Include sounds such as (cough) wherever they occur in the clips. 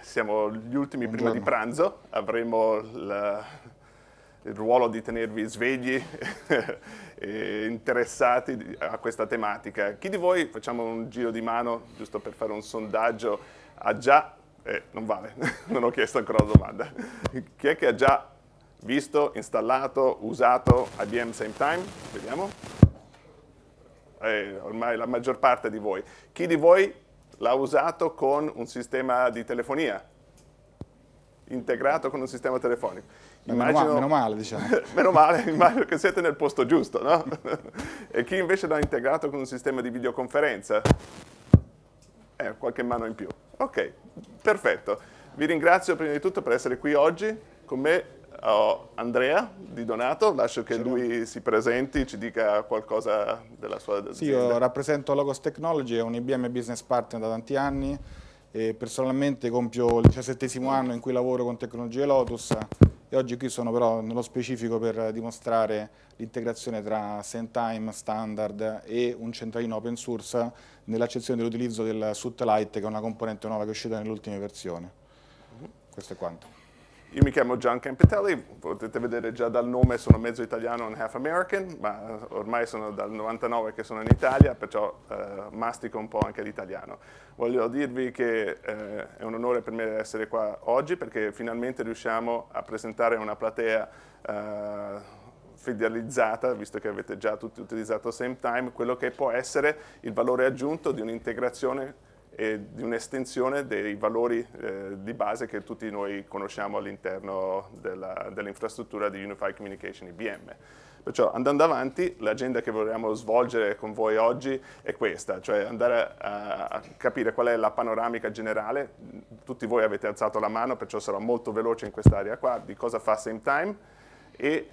Siamo gli ultimi Buongiorno. prima di pranzo, avremo la, il ruolo di tenervi svegli (laughs) e interessati a questa tematica. Chi di voi, facciamo un giro di mano, giusto per fare un sondaggio, ha già, eh, non vale, (laughs) non ho chiesto ancora la domanda, chi è che ha già visto, installato, usato IBM Same Time? Vediamo. Eh, ormai la maggior parte di voi. Chi di voi l'ha usato con un sistema di telefonia, integrato con un sistema telefonico. Eh, immagino, meno, male, diciamo. (laughs) meno male, immagino che siete nel posto giusto, no? e chi invece l'ha integrato con un sistema di videoconferenza? Eh, qualche mano in più. Ok, perfetto. Vi ringrazio prima di tutto per essere qui oggi con me ho Andrea Di Donato, lascio che lui si presenti, ci dica qualcosa della sua azienda. Sì, io rappresento Logos Technology, è un IBM Business Partner da tanti anni e personalmente compio il diciassettesimo anno in cui lavoro con tecnologie Lotus e oggi qui sono però nello specifico per dimostrare l'integrazione tra Sentime standard e un centralino open source nell'accezione dell'utilizzo del Sutlite che è una componente nuova che è uscita nell'ultima versione. Mhm. Questo è quanto. Io mi chiamo Gian Campitelli, potete vedere già dal nome sono mezzo italiano and half American, ma ormai sono dal 99 che sono in Italia, perciò eh, mastico un po' anche l'italiano. Voglio dirvi che eh, è un onore per me essere qua oggi perché finalmente riusciamo a presentare una platea eh, fidelizzata, visto che avete già tutti utilizzato same time, quello che può essere il valore aggiunto di un'integrazione e di un'estensione dei valori eh, di base che tutti noi conosciamo all'interno dell'infrastruttura dell di Unified Communication IBM. Perciò andando avanti, l'agenda che vorremmo svolgere con voi oggi è questa, cioè andare a, a, capire qual è la panoramica generale. Tutti voi avete alzato la mano, perciò sarò molto veloce in quest'area qua, di cosa fa Same Time e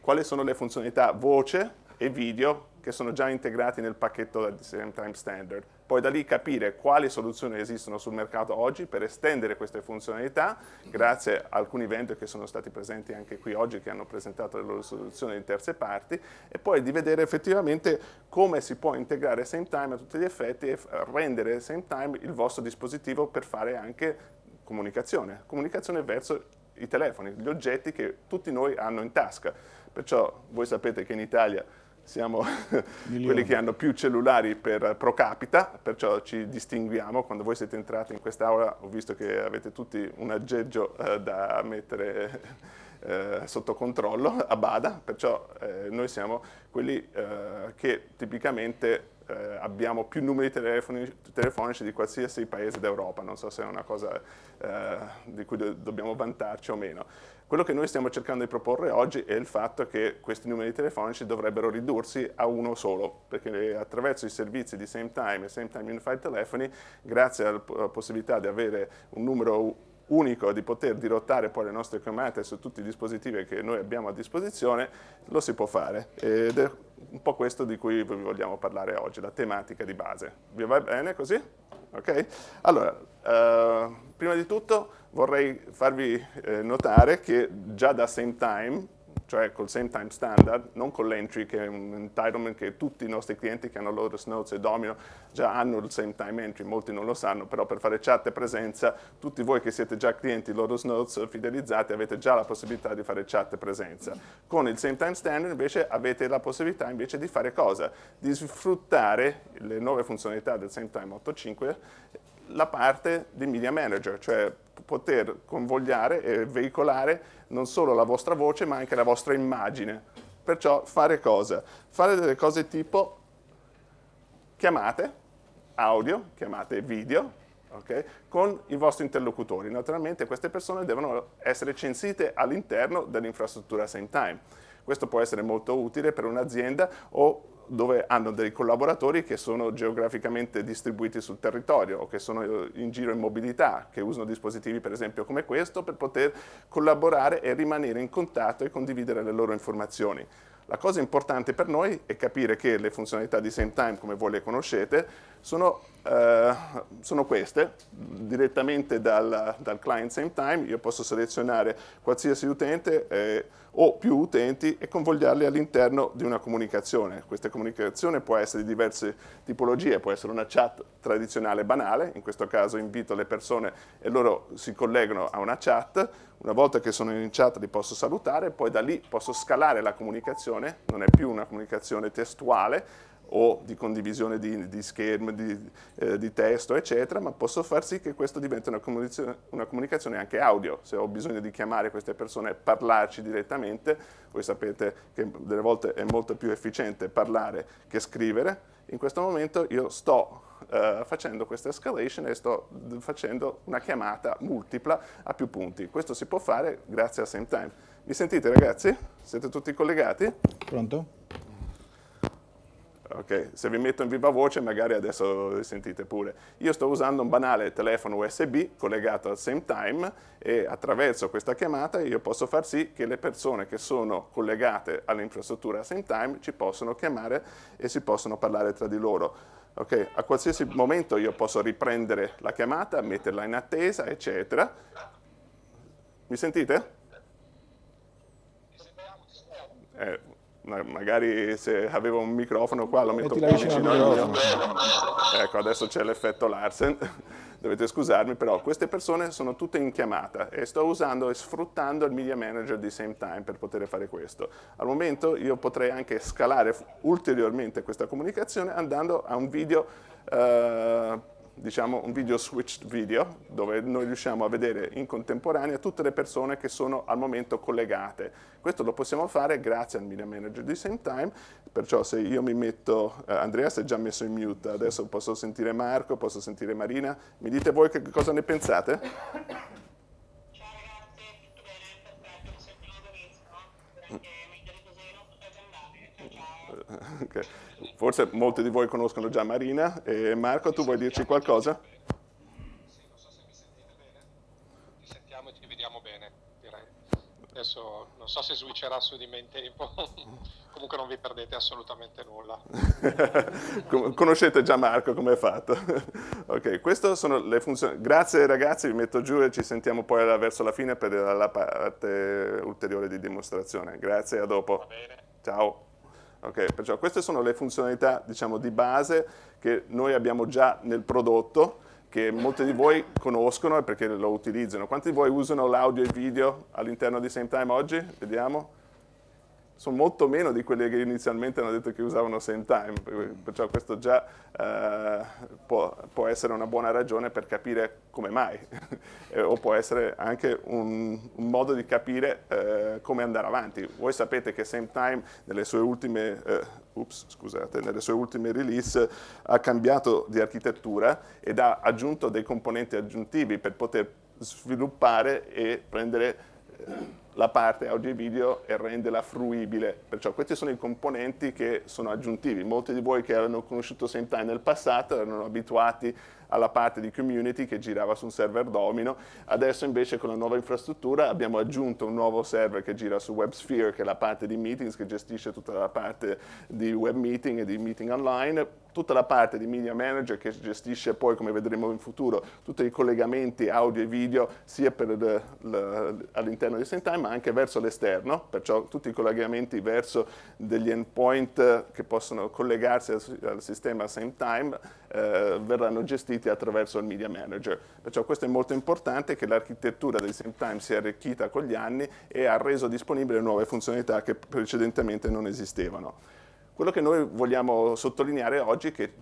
quali sono le funzionalità voce e video che sono già integrati nel pacchetto di Same Time Standard poi da lì capire quali soluzioni esistono sul mercato oggi per estendere queste funzionalità, grazie a alcuni vendor che sono stati presenti anche qui oggi, che hanno presentato le loro soluzioni in terze parti, e poi di vedere effettivamente come si può integrare Same Time a tutti gli effetti e rendere Same Time il vostro dispositivo per fare anche comunicazione, comunicazione verso i telefoni, gli oggetti che tutti noi hanno in tasca. Perciò voi sapete che in Italia siamo (laughs) quelli che hanno più cellulari per, pro capita, perciò ci distinguiamo. Quando voi siete entrati in quest'aula ho visto che avete tutti un aggeggio eh, da mettere (laughs) eh, sotto controllo, a bada, perciò eh, noi siamo quelli eh, che tipicamente eh, abbiamo più numeri telefoni, telefonici di qualsiasi paese d'Europa, non so se è una cosa eh, di cui do dobbiamo vantarci o meno. Quello che noi stiamo cercando di proporre oggi è il fatto che questi numeri telefonici dovrebbero ridursi a uno solo, perché attraverso i servizi di Same Time e Same Time Unified Telephony, grazie alla possibilità di avere un numero unico di poter dirottare poi le nostre chiamate su tutti i dispositivi che noi abbiamo a disposizione, lo si può fare. Ed è un po' questo di cui vi vogliamo parlare oggi, la tematica di base. Vi va bene così? Ok? Allora, eh, prima di tutto vorrei farvi eh, notare che già da same time cioè col same time standard, non con l'entry che è un entitlement che tutti i nostri clienti che hanno Lotus Notes e Domino già hanno il same time entry, molti non lo sanno, però per fare chat e presenza, tutti voi che siete già clienti Lotus Notes fidelizzati avete già la possibilità di fare chat e presenza. Con il same time standard invece avete la possibilità invece di fare cosa? Di sfruttare le nuove funzionalità del same time 8.5 la parte di media manager, cioè poter convogliare e veicolare non solo la vostra voce ma anche la vostra immagine. Perciò fare cosa? Fare delle cose tipo chiamate audio, chiamate video, Okay? con i vostri interlocutori. Naturalmente queste persone devono essere censite all'interno dell'infrastruttura same time. Questo può essere molto utile per un'azienda o dove hanno dei collaboratori che sono geograficamente distribuiti sul territorio o che sono eh, in giro in mobilità, che usano dispositivi per esempio come questo per poter collaborare e rimanere in contatto e condividere le loro informazioni. La cosa importante per noi è capire che le funzionalità di SameTime, come voi le conoscete, sono, eh, sono queste, direttamente dal, dal, client same time, io posso selezionare qualsiasi utente eh, o più utenti e convogliarli all'interno di una comunicazione. Questa comunicazione può essere di diverse tipologie, può essere una chat tradizionale banale, in questo caso invito le persone e loro si collegano a una chat, una volta che sono in chat li posso salutare, poi da lì posso scalare la comunicazione, non è più una comunicazione testuale, o di condivisione di, di schermo, di, eh, di, testo, eccetera, ma posso far sì che questo diventi una, comunicazione, una comunicazione anche audio. Se ho bisogno di chiamare queste persone e parlarci direttamente, voi sapete che delle volte è molto più efficiente parlare che scrivere, in questo momento io sto Uh, facendo questa escalation e sto facendo una chiamata multipla a più punti. Questo si può fare grazie a Time. Mi sentite ragazzi? Siete tutti collegati? Pronto? Okay? Se vi metto in viva voce magari adesso sentite pure. Io sto usando un banale telefono USB collegato al same time e attraverso questa chiamata io posso far sì che le persone che sono collegate all'infrastruttura al same time ci possono chiamare e si possono parlare tra di loro. Okay, a qualsiasi momento io posso riprendere la chiamata, metterla in attesa, eccetera. Mi sentite? Eh, magari se avevo un microfono qua lo metto più vicino al mio. Ecco, adesso c'è l'effetto Larsen, (laughs) dovete scusarmi, però queste persone sono tutte in chiamata e sto usando e sfruttando il media manager di same time per poter fare questo. Al momento io potrei anche scalare ulteriormente questa comunicazione andando a un video eh, diciamo, un video switched video, dove noi riusciamo a vedere in contemporanea tutte le persone che sono al momento collegate. Questo lo possiamo fare grazie al Media Manager di Same Time, perciò se io mi metto, eh, Andrea si è già messo in mute, adesso posso sentire Marco, posso sentire Marina, mi dite voi che cosa ne pensate? Ciao ragazzi, tutto bene, perfetto, sempre lo benissimo, perché meglio così non potete andare, ciao. Okay. Forse molti di voi conoscono già Marina. E Marco, tu vuoi dirci qualcosa? Sì, non so se mi sentite bene. Ti sentiamo e ti vediamo bene, direi. Adesso non so se switcherà su di me in tempo. (laughs) Comunque non vi perdete assolutamente nulla. (laughs) Conoscete già Marco come è fatto. (laughs) ok, queste sono le funzioni. Grazie ragazzi, vi metto giù e ci sentiamo poi verso la fine per la parte ulteriore di dimostrazione. Grazie, a dopo. Ciao. Okay, perciò queste sono le funzionalità diciamo, di base che noi abbiamo già nel prodotto, che molti di voi conoscono perché lo utilizzano. Quanti di voi usano l'audio e il video all'interno di SameTime oggi? Vediamo sono molto meno di quelli che inizialmente hanno detto che usavano same time, perciò questo già eh, può, può, essere una buona ragione per capire come mai, (laughs) eh, o può essere anche un, un modo di capire eh, come andare avanti. Voi sapete che same time nelle sue ultime, eh, ups, scusate, nelle sue ultime release ha cambiato di architettura ed ha aggiunto dei componenti aggiuntivi per poter sviluppare e prendere eh, la parte audio e video e renderla fruibile. Perciò questi sono i componenti che sono aggiuntivi. Molti di voi che erano conosciuto Sentai nel passato erano abituati alla parte di community che girava su un server domino. Adesso invece con la nuova infrastruttura abbiamo aggiunto un nuovo server che gira su WebSphere, che è la parte di meetings, che gestisce tutta la parte di web meeting e di meeting online, tutta la parte di media manager che gestisce poi, come vedremo in futuro, tutti i collegamenti audio e video sia all'interno di Sentime ma anche verso l'esterno, perciò tutti i collegamenti verso degli endpoint che possono collegarsi al, al sistema Same Time eh, verranno gestiti attraverso il media manager. Perciò questo è molto importante che l'architettura del same time si è arricchita con gli anni e ha reso disponibili nuove funzionalità che precedentemente non esistevano. Quello che noi vogliamo sottolineare oggi è che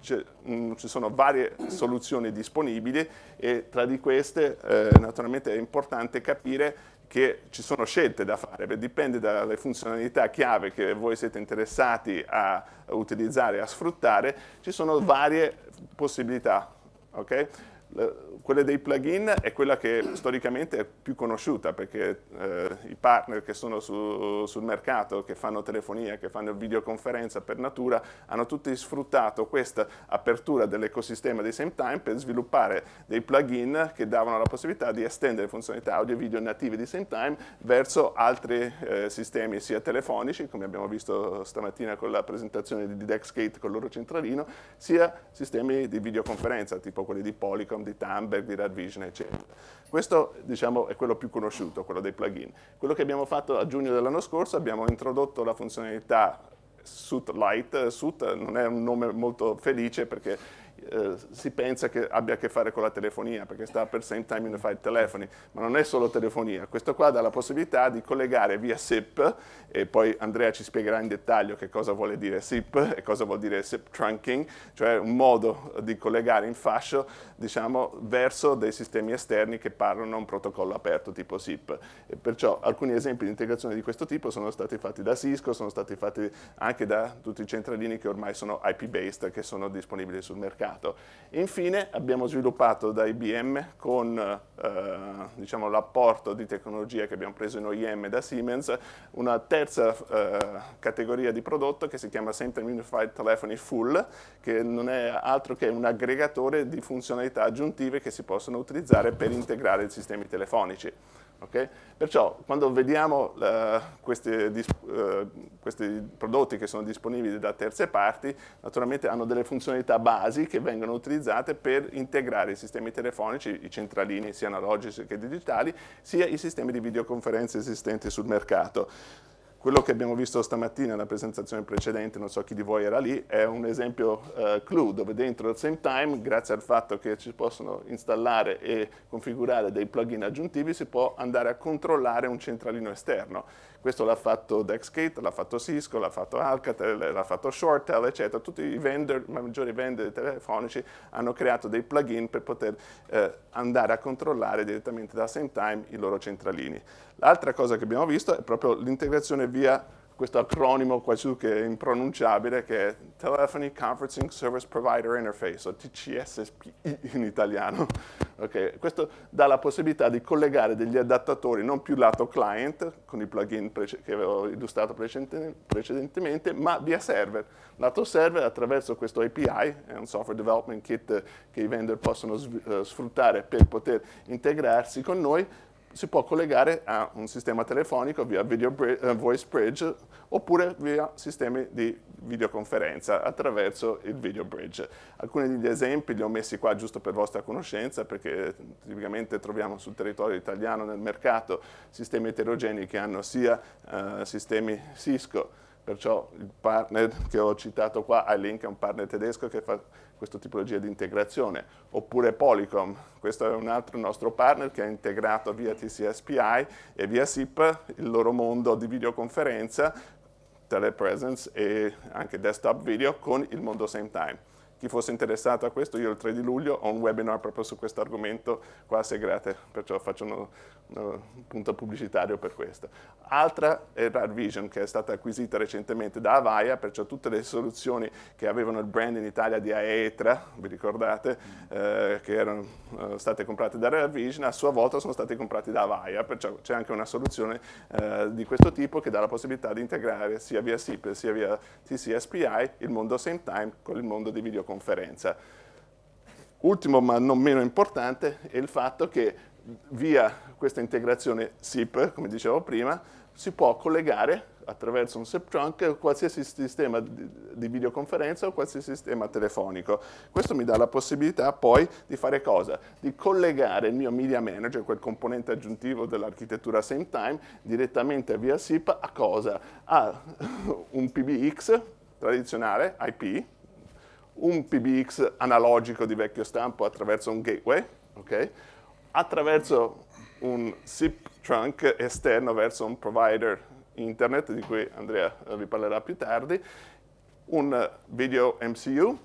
mm, ci sono varie soluzioni disponibili e tra di queste eh, naturalmente è importante capire che ci sono scelte da fare, dipende dalle funzionalità chiave che voi siete interessati a utilizzare, a sfruttare, ci sono varie possibilità. Okay? Eh, quella dei plugin è quella che storicamente è più conosciuta perché eh, i partner che sono su, sul mercato, che fanno telefonia, che fanno videoconferenza per natura, hanno tutti sfruttato questa apertura dell'ecosistema di same time per sviluppare dei plugin che davano la possibilità di estendere funzionalità audio e video native di same time verso altri eh, sistemi sia telefonici, come abbiamo visto stamattina con la presentazione di Dexgate con il loro centralino, sia sistemi di videoconferenza tipo quelli di Polycom Chrome di Thunberg, di RadVision, eccetera. Questo diciamo, è quello più conosciuto, quello dei plugin. Quello che abbiamo fatto a giugno dell'anno scorso, abbiamo introdotto la funzionalità Suit Lite. Suit non è un nome molto felice perché eh, si pensa che abbia a che fare con la telefonia, perché sta per Same Time Unified Telephony, ma non è solo telefonia. Questo qua dà la possibilità di collegare via SIP, e poi Andrea ci spiegherà in dettaglio che cosa vuole dire SIP e cosa vuol dire SIP trunking, cioè un modo di collegare in fascio, diciamo, verso dei sistemi esterni che parlano a un protocollo aperto tipo SIP. E perciò alcuni esempi di integrazione di questo tipo sono stati fatti da Cisco, sono stati fatti anche da tutti i centralini che ormai sono IP-based, che sono disponibili sul mercato mercato. Infine abbiamo sviluppato da IBM con eh, diciamo, l'apporto di tecnologia che abbiamo preso in OIM da Siemens una terza eh, categoria di prodotto che si chiama Center Unified Telephony Full che non è altro che un aggregatore di funzionalità aggiuntive che si possono utilizzare per integrare i sistemi telefonici. Okay? Perciò quando vediamo uh, questi, uh, questi, prodotti che sono disponibili da terze parti, naturalmente hanno delle funzionalità basi che vengono utilizzate per integrare i sistemi telefonici, i centralini sia analogici che digitali, sia i sistemi di videoconferenza esistenti sul mercato. Quello che abbiamo visto stamattina nella presentazione precedente, non so chi di voi era lì, è un esempio eh, clue dove dentro al same time, grazie al fatto che ci possono installare e configurare dei plugin aggiuntivi, si può andare a controllare un centralino esterno questo l'ha fatto Dexkit, l'ha fatto Cisco, l'ha fatto Alcatel, l'ha fatto Shortel, eccetera. Tutti i vendor, i maggiori vendor telefonici hanno creato dei plugin per poter eh, andare a controllare direttamente da time i loro centralini. L'altra cosa che abbiamo visto è proprio l'integrazione via questo acronimo qua su che è impronunciabile, che è Telephony Conferencing Service Provider Interface, o TCSPI in italiano. (laughs) Okay. Questo dà la possibilità di collegare degli adattatori non più lato client, con i plugin che avevo illustrato precedentemente, ma via server. Lato server attraverso questo API, è un software development kit che i vendor possono eh, sfruttare per poter integrarsi con noi, si può collegare a un sistema telefonico via video eh, voice bridge oppure via sistemi di videoconferenza attraverso il video bridge. Alcuni degli esempi li ho messi qua giusto per vostra conoscenza perché tipicamente troviamo sul territorio italiano nel mercato sistemi eterogenei che hanno sia eh, sistemi Cisco, perciò il partner che ho citato qua, iLink è un partner tedesco che fa questo tipologia di integrazione, oppure Polycom, questo è un altro nostro partner che ha integrato via TCSPI e via SIP il loro mondo di videoconferenza, telepresence e anche desktop video con il mondo same time. Chi fosse interessato a questo, io il 3 di luglio ho un webinar proprio su questo argomento qua a Segrate, perciò faccio uno, eh, punto pubblicitario per questo. Altra è Rad Vision che è stata acquisita recentemente da Avaya, perciò tutte le soluzioni che avevano il brand in Italia di Aetra, vi ricordate, eh, che erano eh, state comprate da Rad Vision, a sua volta sono state comprate da Avaya, perciò c'è anche una soluzione eh, di questo tipo che dà la possibilità di integrare sia via SIP sia via TCSPI il mondo same time con il mondo di videoconferenza. Ultimo ma non meno importante è il fatto che via questa integrazione SIP, come dicevo prima, si può collegare attraverso un SIP trunk a qualsiasi sistema di videoconferenza o qualsiasi sistema telefonico. Questo mi dà la possibilità poi di fare cosa? Di collegare il mio media manager, quel componente aggiuntivo dell'architettura same time, direttamente via SIP a cosa? A (laughs) un PBX tradizionale, IP, un PBX analogico di vecchio stampo attraverso un gateway, okay? attraverso un SIP trunk esterno verso un provider internet, di cui Andrea eh, vi parlerà più tardi, un video MCU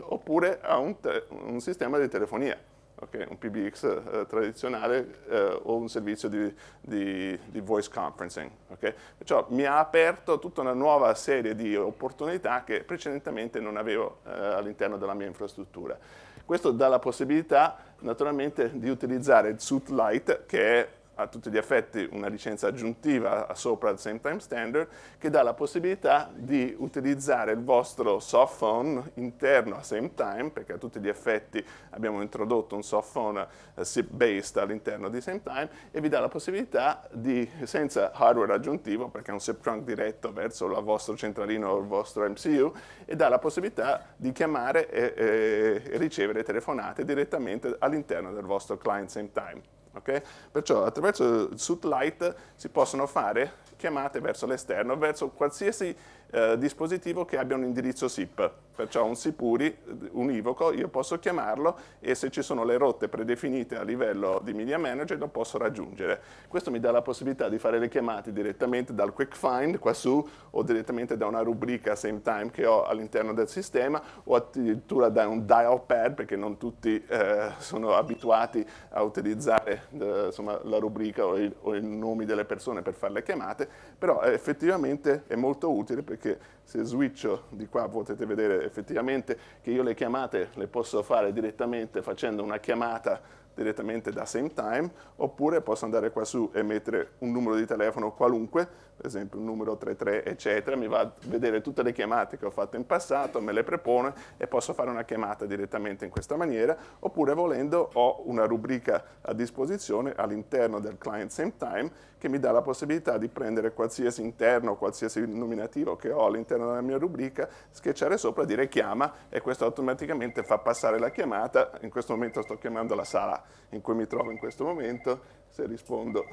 oppure a un, un sistema di telefonia. Okay, un PBX eh, tradizionale eh, o un servizio di, di, di voice conferencing. Okay? Cioè, mi ha aperto tutta una nuova serie di opportunità che precedentemente non avevo eh, all'interno della mia infrastruttura. Questo dà la possibilità naturalmente di utilizzare il suit light che è a tutti gli effetti una licenza aggiuntiva sopra il same time standard che dà la possibilità di utilizzare il vostro soft phone interno a same time, perché a tutti gli effetti abbiamo introdotto un soft phone eh, SIP based all'interno di same time e vi dà la possibilità di, senza hardware aggiuntivo, perché è un SIP trunk diretto verso il vostro centralino o il vostro MCU, e dà la possibilità di chiamare e, e, e ricevere telefonate direttamente all'interno del vostro client same time. Okay? Perciò attraverso il SootLight si possono fare chiamate verso l'esterno, verso qualsiasi eh, dispositivo che abbia un indirizzo SIP. Perciò un SIPURI eh, univoco, io posso chiamarlo e se ci sono le rotte predefinite a livello di Media Manager lo posso raggiungere. Questo mi dà la possibilità di fare le chiamate direttamente dal Quick Find qua su o direttamente da una rubrica same time che ho all'interno del sistema o addirittura da un dial pad perché non tutti eh, sono abituati a utilizzare eh, insomma, la rubrica o, o i nomi delle persone per fare le chiamate però eh, effettivamente è molto utile perché se switcho di qua potete vedere effettivamente che io le chiamate le posso fare direttamente facendo una chiamata direttamente da same time, oppure posso andare qua su e mettere un numero di telefono qualunque, per esempio un numero 33 eccetera, mi va a vedere tutte le chiamate che ho fatto in passato, me le prepone e posso fare una chiamata direttamente in questa maniera, oppure volendo ho una rubrica a disposizione all'interno del client same time che mi dà la possibilità di prendere qualsiasi interno, qualsiasi nominativo che ho all'interno della mia rubrica, schiacciare sopra, dire chiama e questo automaticamente fa passare la chiamata. In questo momento sto chiamando la sala in cui mi trovo in questo momento, se rispondo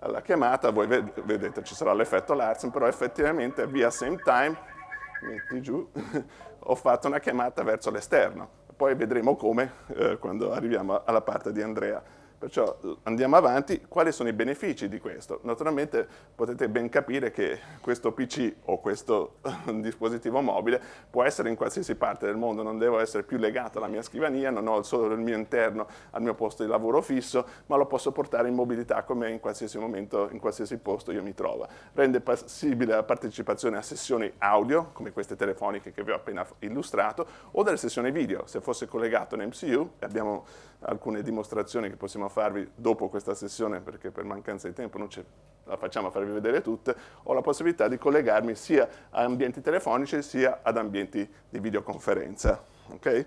alla chiamata, voi vedete ci sarà l'effetto Larsen, però effettivamente via same time, metti giù, (laughs) ho fatto una chiamata verso l'esterno. Poi vedremo come eh, quando arriviamo alla parte di Andrea. Perciò andiamo avanti, quali sono i benefici di questo? Naturalmente potete ben capire che questo PC o questo (laughs) dispositivo mobile può essere in qualsiasi parte del mondo, non devo essere più legato alla mia scrivania, non ho solo il mio interno al mio posto di lavoro fisso, ma lo posso portare in mobilità con me in qualsiasi momento, in qualsiasi posto io mi trovo. Rende possibile la partecipazione a sessioni audio, come queste telefoniche che vi ho appena illustrato, o delle sessioni video, se fosse collegato in MCU, abbiamo alcune dimostrazioni che possiamo possiamo farvi dopo questa sessione, perché per mancanza di tempo non ce la facciamo a farvi vedere tutte, ho la possibilità di collegarmi sia a ambienti telefonici sia ad ambienti di videoconferenza. Okay?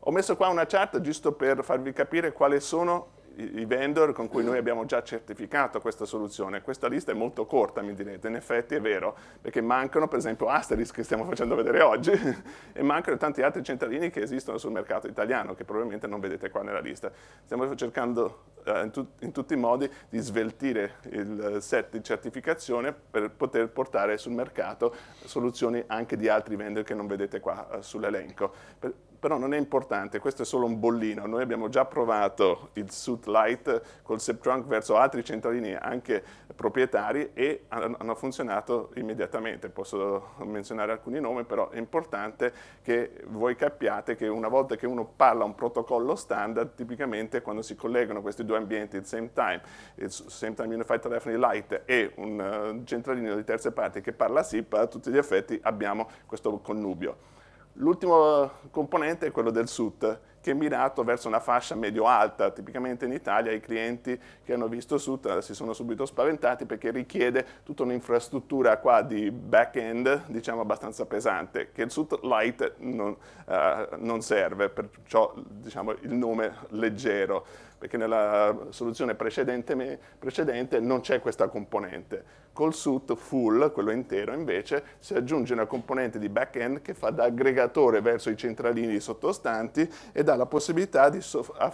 Ho messo qua una chart giusto per farvi capire quali sono i vendor con cui noi abbiamo già certificato questa soluzione. Questa lista è molto corta, mi direte, in effetti è vero, perché mancano per esempio Asterisk che stiamo facendo vedere oggi (laughs) e mancano tanti altri centralini che esistono sul mercato italiano che probabilmente non vedete qua nella lista. Stiamo cercando eh, in, tut in tutti i modi di sveltire il set di certificazione per poter portare sul mercato soluzioni anche di altri vendor che non vedete qua eh, sull'elenco però non è importante, questo è solo un bollino, noi abbiamo già provato il Suit Light col SEPtrunk verso altri centralini anche proprietari e hanno funzionato immediatamente, posso menzionare alcuni nomi, però è importante che voi capiate che una volta che uno parla un protocollo standard, tipicamente quando si collegano questi due ambienti al same time, il same time Unified Telephony Light e un eh, centralino di terze parti che parla SIP, a tutti gli effetti abbiamo questo connubio. L'ultimo componente è quello del SUT, che è mirato verso una fascia medio-alta. Tipicamente in Italia i clienti che hanno visto SUT eh, si sono subito spaventati perché richiede tutta un'infrastruttura qua di back-end, diciamo abbastanza pesante, che il SUT Light non, eh, non serve, perciò diciamo, il nome leggero perché nella soluzione precedente, precedente non c'è questa componente. Col SUT full, quello intero, invece, si aggiunge una componente di back-end che fa da aggregatore verso i centralini sottostanti e dà la possibilità di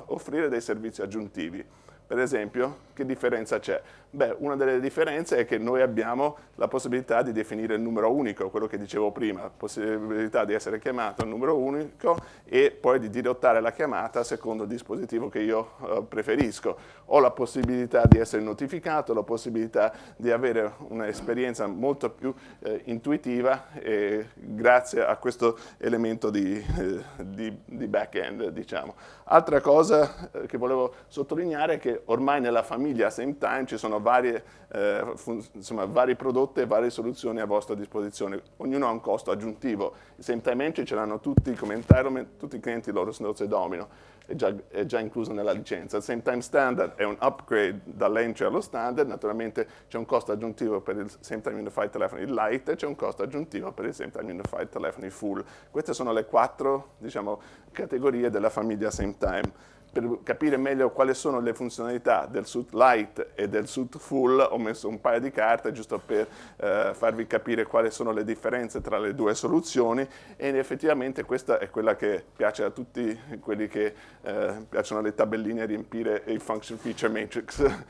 offrire dei servizi aggiuntivi per esempio, che differenza c'è? Beh, una delle differenze è che noi abbiamo la possibilità di definire il numero unico, quello che dicevo prima, la possibilità di essere chiamato il numero unico e poi di dirottare la chiamata secondo il dispositivo che io eh, preferisco. Ho la possibilità di essere notificato, la possibilità di avere un'esperienza molto più eh, intuitiva eh, grazie a questo elemento di, eh, di, di back-end, diciamo. Altra cosa eh, che volevo sottolineare è che ormai nella famiglia Same Time ci sono varie, eh, insomma, vari prodotti e varie soluzioni a vostra disposizione, ognuno ha un costo aggiuntivo. I Same Time Entry ce l'hanno tutti come entitlement, tutti i clienti loro Snowz e Domino è già, è già incluso nella licenza. Il same time standard è un upgrade dall'entry allo standard, naturalmente c'è un costo aggiuntivo per il same time unified telephony light e c'è un costo aggiuntivo per il same time unified telephony full. Queste sono le quattro diciamo, categorie della famiglia same time per capire meglio quali sono le funzionalità del suit light e del suit full ho messo un paio di carte giusto per eh, farvi capire quali sono le differenze tra le due soluzioni e effettivamente questa è quella che piace a tutti quelli che eh, piacciono le tabelline a riempire il function feature matrix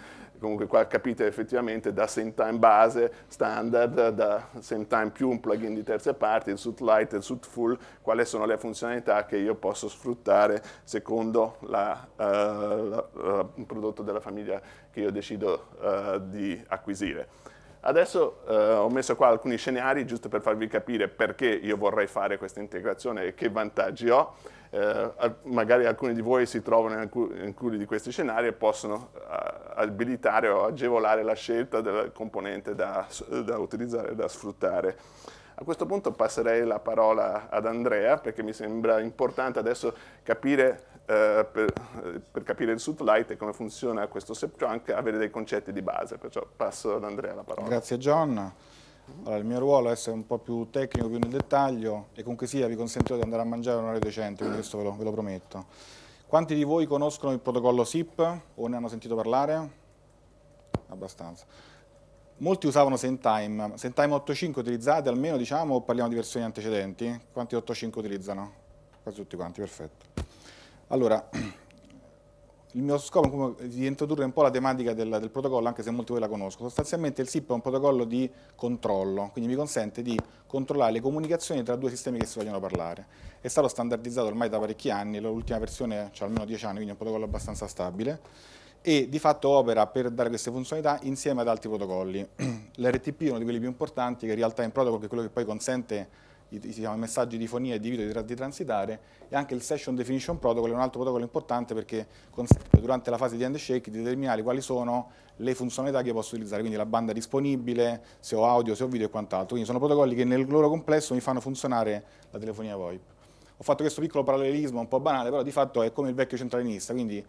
comunque qua capite effettivamente da same time base, standard, da same time più un plugin di terze parti, il suit light e il suit full, quali sono le funzionalità che io posso sfruttare secondo il eh, uh, prodotto della famiglia che io decido uh, di acquisire. Adesso eh, ho messo qua alcuni scenari giusto per farvi capire perché io vorrei fare questa integrazione e che vantaggi ho. Eh, magari alcuni di voi si trovano in alcuni di questi scenari e possono eh, abilitare o agevolare la scelta del componente da, da utilizzare, da sfruttare. A questo punto passerei la parola ad Andrea perché mi sembra importante adesso capire, eh, per, per, capire il Sutlight e come funziona questo SEPtrunk, cioè avere dei concetti di base, perciò passo ad Andrea la parola. Grazie John. Allora, il mio ruolo è essere un po' più tecnico, più nel dettaglio e comunque sia vi consentirò di andare a mangiare un orario decente, quindi questo ve lo, ve lo prometto. Quanti di voi conoscono il protocollo SIP o ne hanno sentito parlare? Abbastanza molti usavano Sentime. Sentime 8.5 utilizzate almeno, diciamo, o parliamo di versioni antecedenti? Quanti 8.5 utilizzano? Quasi tutti quanti, perfetto. Allora, (clears throat) il mio scopo è di introdurre un po' la tematica del, del protocollo, anche se molti di voi la conoscono. Sostanzialmente il SIP è un protocollo di controllo, quindi mi consente di controllare le comunicazioni tra due sistemi che si vogliono parlare. È stato standardizzato ormai da parecchi anni, l'ultima versione ha cioè almeno 10 anni, quindi è un protocollo abbastanza stabile e di fatto opera per dare queste funzionalità insieme ad altri protocolli. (clears throat) L'RTP è uno di quelli più importanti, che è Real Time Protocol, che è quello che poi consente i, diciamo, messaggi di fonia e di video di, di, transitare, e anche il Session Definition Protocol è un altro protocollo importante perché consente durante la fase di handshake di determinare quali sono le funzionalità che posso utilizzare, quindi la banda disponibile, se ho audio, se ho video e quant'altro. Quindi sono protocolli che nel loro complesso mi fanno funzionare la telefonia VoIP. Ho fatto questo piccolo parallelismo un po' banale, però di fatto è come il vecchio centralinista, quindi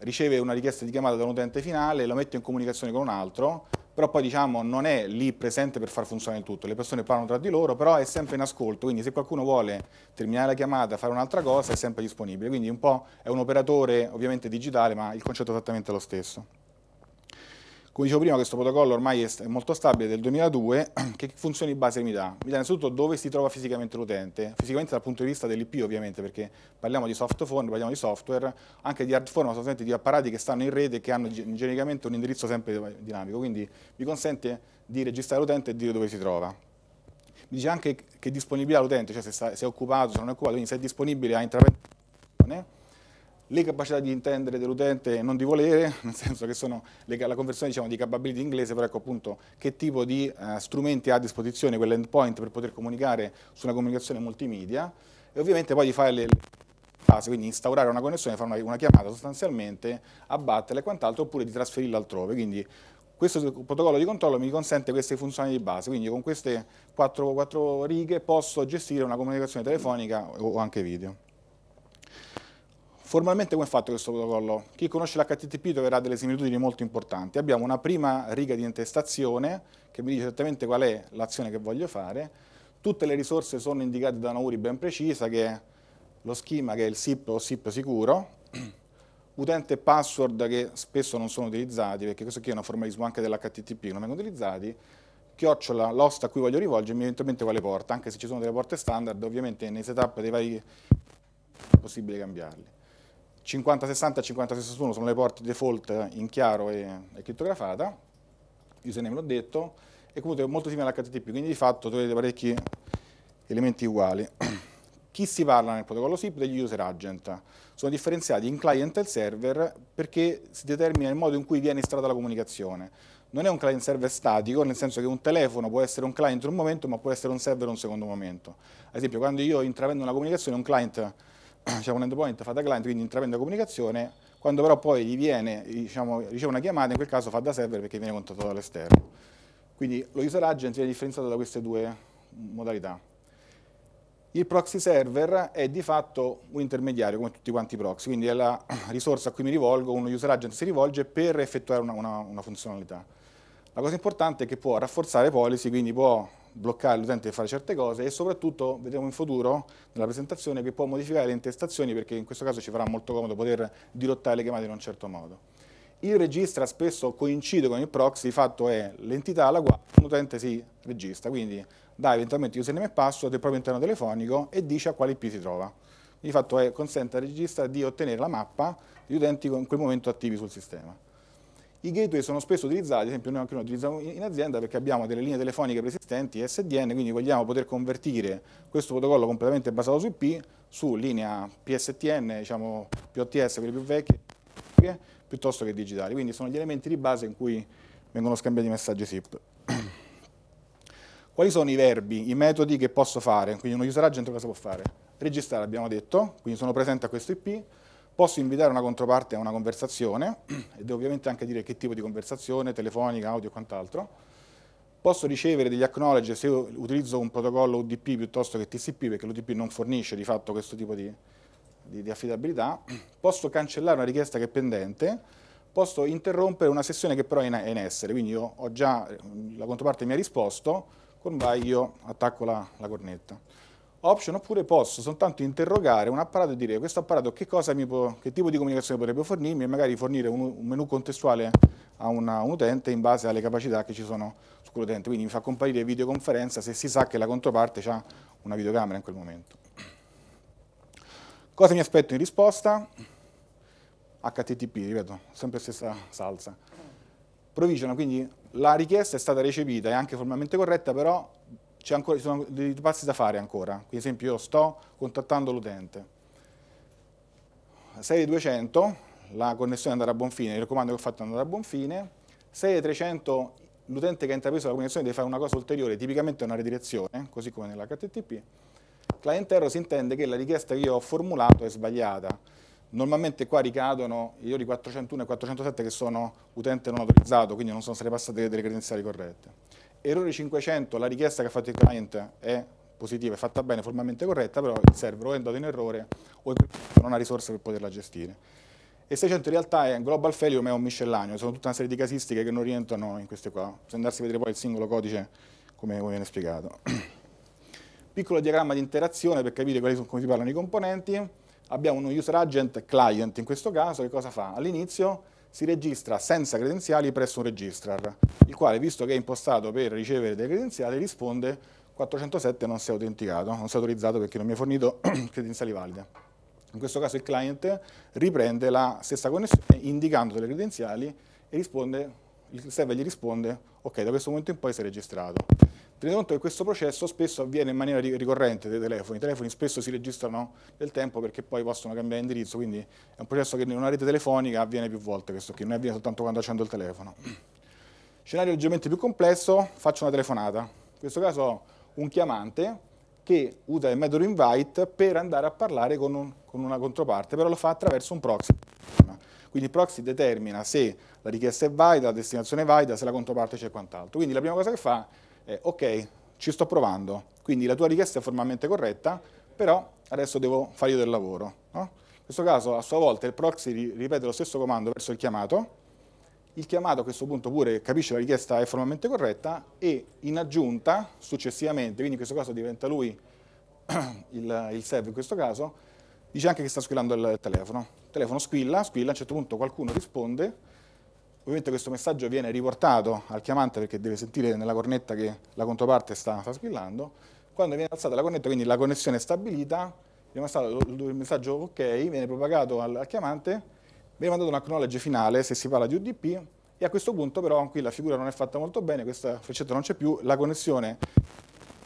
riceve una richiesta di chiamata da un utente finale, lo metto in comunicazione con un altro, però poi diciamo non è lì presente per far funzionare il tutto, le persone parlano tra di loro, però è sempre in ascolto, quindi se qualcuno vuole terminare la chiamata, fare un'altra cosa, è sempre disponibile, quindi un po' è un operatore ovviamente digitale, ma il concetto è esattamente lo stesso. Come dicevo prima, questo protocollo ormai è molto stabile, del 2002, (clears throat) che funzioni base mi dà? Mi dà innanzitutto dove si trova fisicamente l'utente, fisicamente dal punto di vista dell'IP ovviamente, perché parliamo di softphone, parliamo di software, anche di hardphone, ma solamente di apparati che stanno in rete e che hanno genericamente un indirizzo sempre dinamico, quindi mi consente di registrare l'utente e dire dove si trova mi dice anche che disponibilità disponibile all'utente, cioè se, sta, se, è occupato, se non è occupato, quindi se è disponibile a intraprendere le capacità di intendere dell'utente e non di volere, (laughs) nel senso che sono le, la conversione diciamo, di capability inglese, però ecco appunto che tipo di eh, strumenti ha a disposizione quell'endpoint per poter comunicare su una comunicazione multimedia e ovviamente poi di fare le fase, quindi instaurare una connessione, fare una, una chiamata sostanzialmente, abbatterla e quant'altro, oppure di trasferirla altrove. Quindi questo protocollo di controllo mi consente queste funzioni di base, quindi con queste quattro, quattro righe posso gestire una comunicazione telefonica o anche video. Formalmente come è fatto questo protocollo? Chi conosce l'HTTP troverà delle similitudini molto importanti. Abbiamo una prima riga di intestazione che mi dice esattamente qual è l'azione che voglio fare. Tutte le risorse sono indicate da una URI ben precisa che è lo schema che è il SIP o SIP sicuro, (clears throat) utente e password che spesso non sono utilizzati perché questo qui è un formalismo anche dell'HTTP che non vengono utilizzati, chiocciola l'host a cui voglio rivolgermi eventualmente quale porta, anche se ci sono delle porte standard, ovviamente nei setup dei vari è possibile cambiarli. 5060 e 5061 sono le porte default in chiaro e, e crittografata, username l'ho detto, e comunque è molto simile all'HTTP, quindi di fatto troverete parecchi elementi uguali. (clears throat) Chi si parla nel protocollo SIP? Degli user agent. Sono differenziati in client e server perché si determina il modo in cui viene estratta la comunicazione. Non è un client server statico, nel senso che un telefono può essere un client in un momento, ma può essere un server in un secondo momento. Ad esempio, quando io intravendo una comunicazione, un client diciamo, un endpoint fa da client, quindi intraprende la comunicazione, quando però poi gli viene, diciamo, riceve una chiamata, in quel caso fa da server perché viene contattato dall'esterno. Quindi lo user agent viene differenziato da queste due modalità. Il proxy server è di fatto un intermediario, come tutti quanti i proxy, quindi è la (clears throat) risorsa a cui mi rivolgo, uno user agent si rivolge per effettuare una, una, una funzionalità. La cosa importante è che può rafforzare policy, quindi può bloccare l'utente di fare certe cose e soprattutto vedremo in futuro nella presentazione che può modificare le intestazioni perché in questo caso ci farà molto comodo poter dirottare le chiamate in un certo modo. Il registra spesso coincide con il proxy, di fatto è l'entità alla quale l'utente si registra, quindi dà eventualmente username e password del proprio interno telefonico e dice a quale IP si trova. di fatto è, consente al registra di ottenere la mappa degli utenti in quel momento attivi sul sistema. I gateway sono spesso utilizzati, ad esempio noi anche noi utilizziamo in azienda perché abbiamo delle linee telefoniche preesistenti SDN, quindi vogliamo poter convertire questo protocollo completamente basato su IP su linea PSTN, diciamo POTS, quelle più vecchie, eh, piuttosto che digitali. Quindi sono gli elementi di base in cui vengono scambiati i messaggi SIP. (clears throat) Quali sono i verbi, i metodi che posso fare? Quindi uno user agent cosa può fare? Registrare abbiamo detto, quindi sono presente a questo IP, Posso invitare una controparte a una conversazione, e (clears throat) devo ovviamente anche dire che tipo di conversazione, telefonica, audio e quant'altro. Posso ricevere degli acknowledge se utilizzo un protocollo UDP piuttosto che TCP, perché l'UDP non fornisce di fatto questo tipo di, di, di affidabilità. (clears throat) Posso cancellare una richiesta che è pendente, posso interrompere una sessione che però è in essere, quindi io ho già, la controparte mi ha risposto, con vai io attacco la, la cornetta option oppure posso soltanto interrogare un apparato e dire questo apparato che, può, che tipo di comunicazione potrebbe fornirmi e magari fornire un, un menu contestuale a una, un utente in base alle capacità che ci sono su quell'utente. Quindi mi fa comparire videoconferenza se si sa che la controparte ha una videocamera in quel momento. Cosa mi aspetto in risposta? HTTP, ripeto, sempre stessa salsa. Provision, quindi la richiesta è stata recepita, è anche formalmente corretta, però ci sono dei passi da fare ancora. Quindi, ad esempio, io sto contattando l'utente. Serie 200, la connessione andrà a buon fine, il raccomando che ho fatto è andato a buon fine. Serie 300, l'utente che ha intrapreso la connessione deve fare una cosa ulteriore, tipicamente una redirezione, così come nell'HTTP. Client error si intende che la richiesta che io ho formulato è sbagliata. Normalmente qua ricadono gli ori 401 e 407 che sono utente non autorizzato, quindi non sono state passate delle credenziali corrette errore 500, la richiesta che ha fatto il client è positiva, è fatta bene, formalmente corretta, però il server o è andato in errore o non ha risorse per poterla gestire. E 600 in realtà è un global failure, ma è un miscellaneo, sono tutta una serie di casistiche che non rientrano in queste qua. Bisogna andarsi a vedere poi il singolo codice come viene spiegato. (clears throat) Piccolo diagramma di interazione per capire quali sono, come si parlano i componenti. Abbiamo uno user agent client in questo caso, che cosa fa? All'inizio si registra senza credenziali presso un registrar, il quale, visto che è impostato per ricevere delle credenziali, risponde 407 non si è autenticato, non si è autorizzato perché non mi ha fornito (clears throat) credenziali valide. In questo caso il client riprende la stessa connessione indicando delle credenziali e risponde, il server gli risponde ok, da questo momento in poi si è registrato. Tenete conto che questo processo spesso avviene in maniera ricorrente dei telefoni, i telefoni spesso si registrano nel tempo perché poi possono cambiare indirizzo, quindi è un processo che in una rete telefonica avviene più volte questo qui, non avviene soltanto quando accendo il telefono. Scenario leggermente più complesso, faccio una telefonata, in questo caso ho un chiamante che usa il metodo invite per andare a parlare con, un, con una controparte, però lo fa attraverso un proxy. Quindi il proxy determina se la richiesta è valida, la destinazione è valida, se la controparte c'è quant'altro. Quindi la prima cosa che fa eh, ok, ci sto provando, quindi la tua richiesta è formalmente corretta, però adesso devo fare io del lavoro. No? In questo caso a sua volta il proxy ripete lo stesso comando verso il chiamato, il chiamato a questo punto pure capisce la richiesta è formalmente corretta e in aggiunta successivamente, quindi in questo caso diventa lui (clears throat) il, il server in questo caso, dice anche che sta squillando il telefono. Il telefono squilla, squilla, a un certo punto qualcuno risponde, Ovviamente questo messaggio viene riportato al chiamante perché deve sentire nella cornetta che la controparte sta, sta squillando. Quando viene alzata la cornetta, quindi la connessione è stabilita, viene alzato il messaggio ok, viene propagato al, al chiamante, viene mandato un acknowledge finale se si parla di UDP e a questo punto però qui la figura non è fatta molto bene, questa freccetta non c'è più, la connessione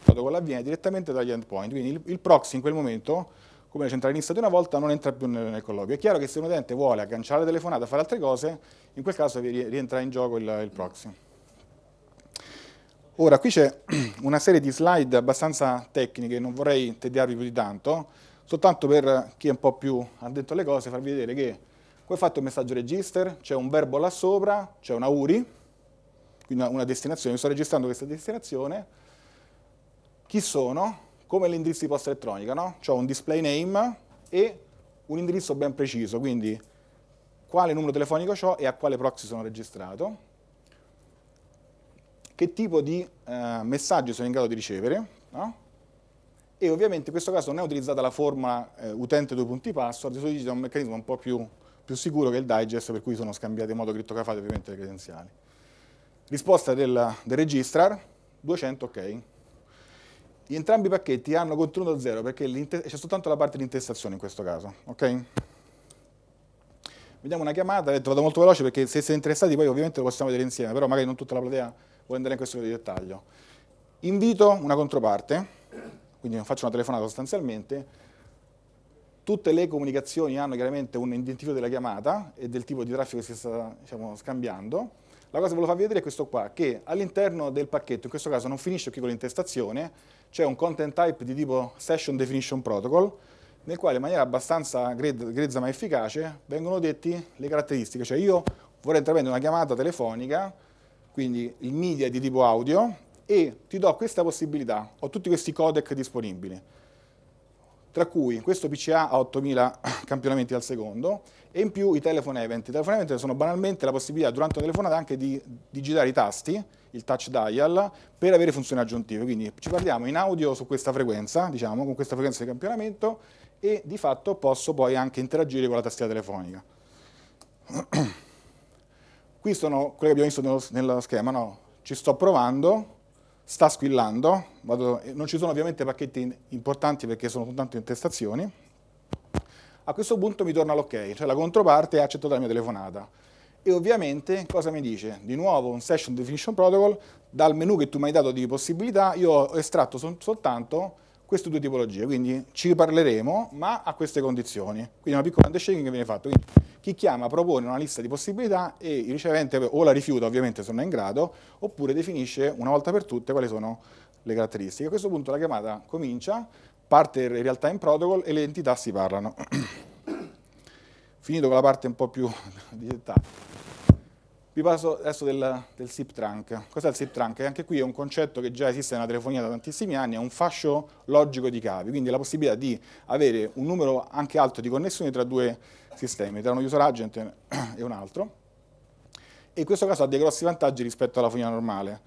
protocollo avviene direttamente dagli endpoint, quindi il, il proxy in quel momento come le centralinista di una volta, non entra più nel, nel, colloquio. È chiaro che se un utente vuole agganciare la telefonata, fare altre cose, in quel caso rientra in gioco il, il proxy. Ora, qui c'è (clears throat) una serie di slide abbastanza tecniche, non vorrei tediarvi più di tanto, soltanto per chi è un po' più addetto alle cose, farvi vedere che qua ho fatto un messaggio register, c'è un verbo là sopra, c'è una URI, quindi una, destinazione, io sto registrando questa destinazione, chi sono, come l'indirizzo di posta elettronica, no? Cioè un display name e un indirizzo ben preciso, quindi quale numero telefonico ho e a quale proxy sono registrato, che tipo di eh, messaggi sono in grado di ricevere, no? e ovviamente in questo caso non è utilizzata la forma eh, utente due punti password, si utilizza un meccanismo un po' più, più sicuro che il digest, per cui sono scambiate in modo crittografato ovviamente le credenziali. Risposta del, del registrar, 200 ok entrambi i pacchetti hanno contenuto zero perché c'è soltanto la parte di intestazione in questo caso. Okay? Vediamo una chiamata, vado molto veloce perché se siete interessati poi ovviamente lo possiamo vedere insieme, però magari non tutta la platea vuole andare in questo dettaglio. Invito una controparte, quindi faccio una telefonata sostanzialmente, tutte le comunicazioni hanno chiaramente un identifico della chiamata e del tipo di traffico che si sta diciamo, scambiando. La cosa che volevo far vedere è questo qua, che all'interno del pacchetto, in questo caso non finisce qui con l'intestazione, c'è un content type di tipo Session Definition Protocol, nel quale in maniera abbastanza grezza ma efficace vengono detti le caratteristiche, cioè io vorrei intraprendere una chiamata telefonica, quindi il media di tipo audio, e ti do questa possibilità, ho tutti questi codec disponibili, tra cui questo PCA ha 8000 campionamenti al secondo, e in più i telephone event. I telephone event sono banalmente la possibilità durante una telefonata anche di digitare i tasti, il touch dial, per avere funzioni aggiuntive. Quindi ci parliamo in audio su questa frequenza, diciamo, con questa frequenza di campionamento e di fatto posso poi anche interagire con la tastiera telefonica. (clears throat) Qui sono quelle che abbiamo visto nello, nello schema, no? Ci sto provando, sta squillando, vado, non ci sono ovviamente pacchetti importanti perché sono soltanto intestazioni, a questo punto mi torna l'ok, cioè la controparte ha accettato la mia telefonata. E ovviamente cosa mi dice? Di nuovo un Session Definition Protocol, dal menu che tu mi hai dato di possibilità io ho estratto sol soltanto queste due tipologie, quindi ci parleremo, ma a queste condizioni. Quindi una piccola handshaking che viene fatto. Quindi chi chiama propone una lista di possibilità e il ricevente o la rifiuta, ovviamente se non è in grado, oppure definisce una volta per tutte quali sono le caratteristiche. A questo punto la chiamata comincia, parte in realtà in protocol e le entità si parlano. (clears throat) Finito con la parte un po' più (laughs) di dettaglio. Vi passo adesso del, del SIP trunk. Cos'è il SIP trunk? Anche qui è un concetto che già esiste nella telefonia da tantissimi anni, è un fascio logico di cavi, quindi la possibilità di avere un numero anche alto di connessioni tra due sistemi, tra uno user agent e un altro. E in questo caso ha dei grossi vantaggi rispetto alla fonia normale.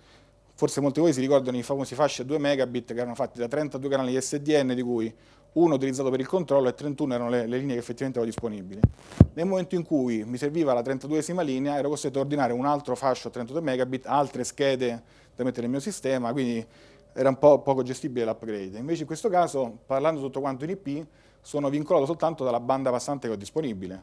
Forse molti di voi si ricordano i famosi fasci a 2 megabit che erano fatti da 32 canali SDN, di cui uno utilizzato per il controllo e 31 erano le, le linee che effettivamente avevo disponibili. Nel momento in cui mi serviva la 32esima linea, ero costretto a ordinare un altro fascio a 32 megabit, altre schede da mettere nel mio sistema, quindi era un po' poco gestibile l'upgrade. Invece in questo caso, parlando tutto quanto in IP, sono vincolato soltanto dalla banda passante che ho disponibile.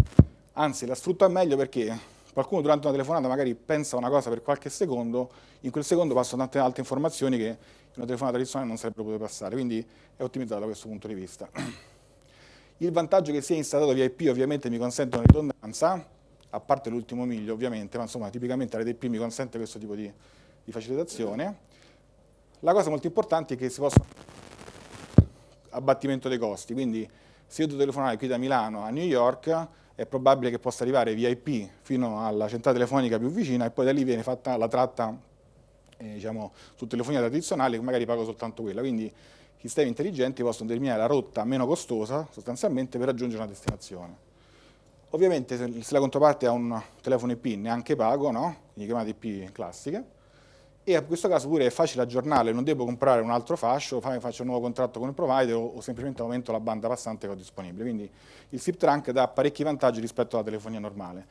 Anzi, la sfrutto al meglio perché qualcuno durante una telefonata magari pensa una cosa per qualche secondo, in quel secondo passano tante altre informazioni che in una telefonata tradizionale non sarebbero potute passare, quindi è ottimizzata da questo punto di vista. (clears throat) Il vantaggio che sia installato VIP ovviamente mi consente una ridondanza, a parte l'ultimo miglio ovviamente, ma insomma tipicamente la RDP mi consente questo tipo di, di facilitazione. La cosa molto importante è che si possa abbattimento dei costi, quindi se io devo telefonare qui da Milano a New York è probabile che possa arrivare VIP fino alla centrale telefonica più vicina e poi da lì viene fatta la tratta eh, diciamo, su telefonia tradizionale che magari pago soltanto quella. Quindi i sistemi intelligenti possono determinare la rotta meno costosa sostanzialmente per raggiungere una destinazione. Ovviamente se la controparte ha un telefono IP neanche pago, no? quindi chiamate IP classiche, e in questo caso pure è facile aggiornarle, non devo comprare un altro fascio, faccio un nuovo contratto con il provider o, o semplicemente aumento la banda passante che ho disponibile. Quindi il SIP Trunk dà parecchi vantaggi rispetto alla telefonia normale.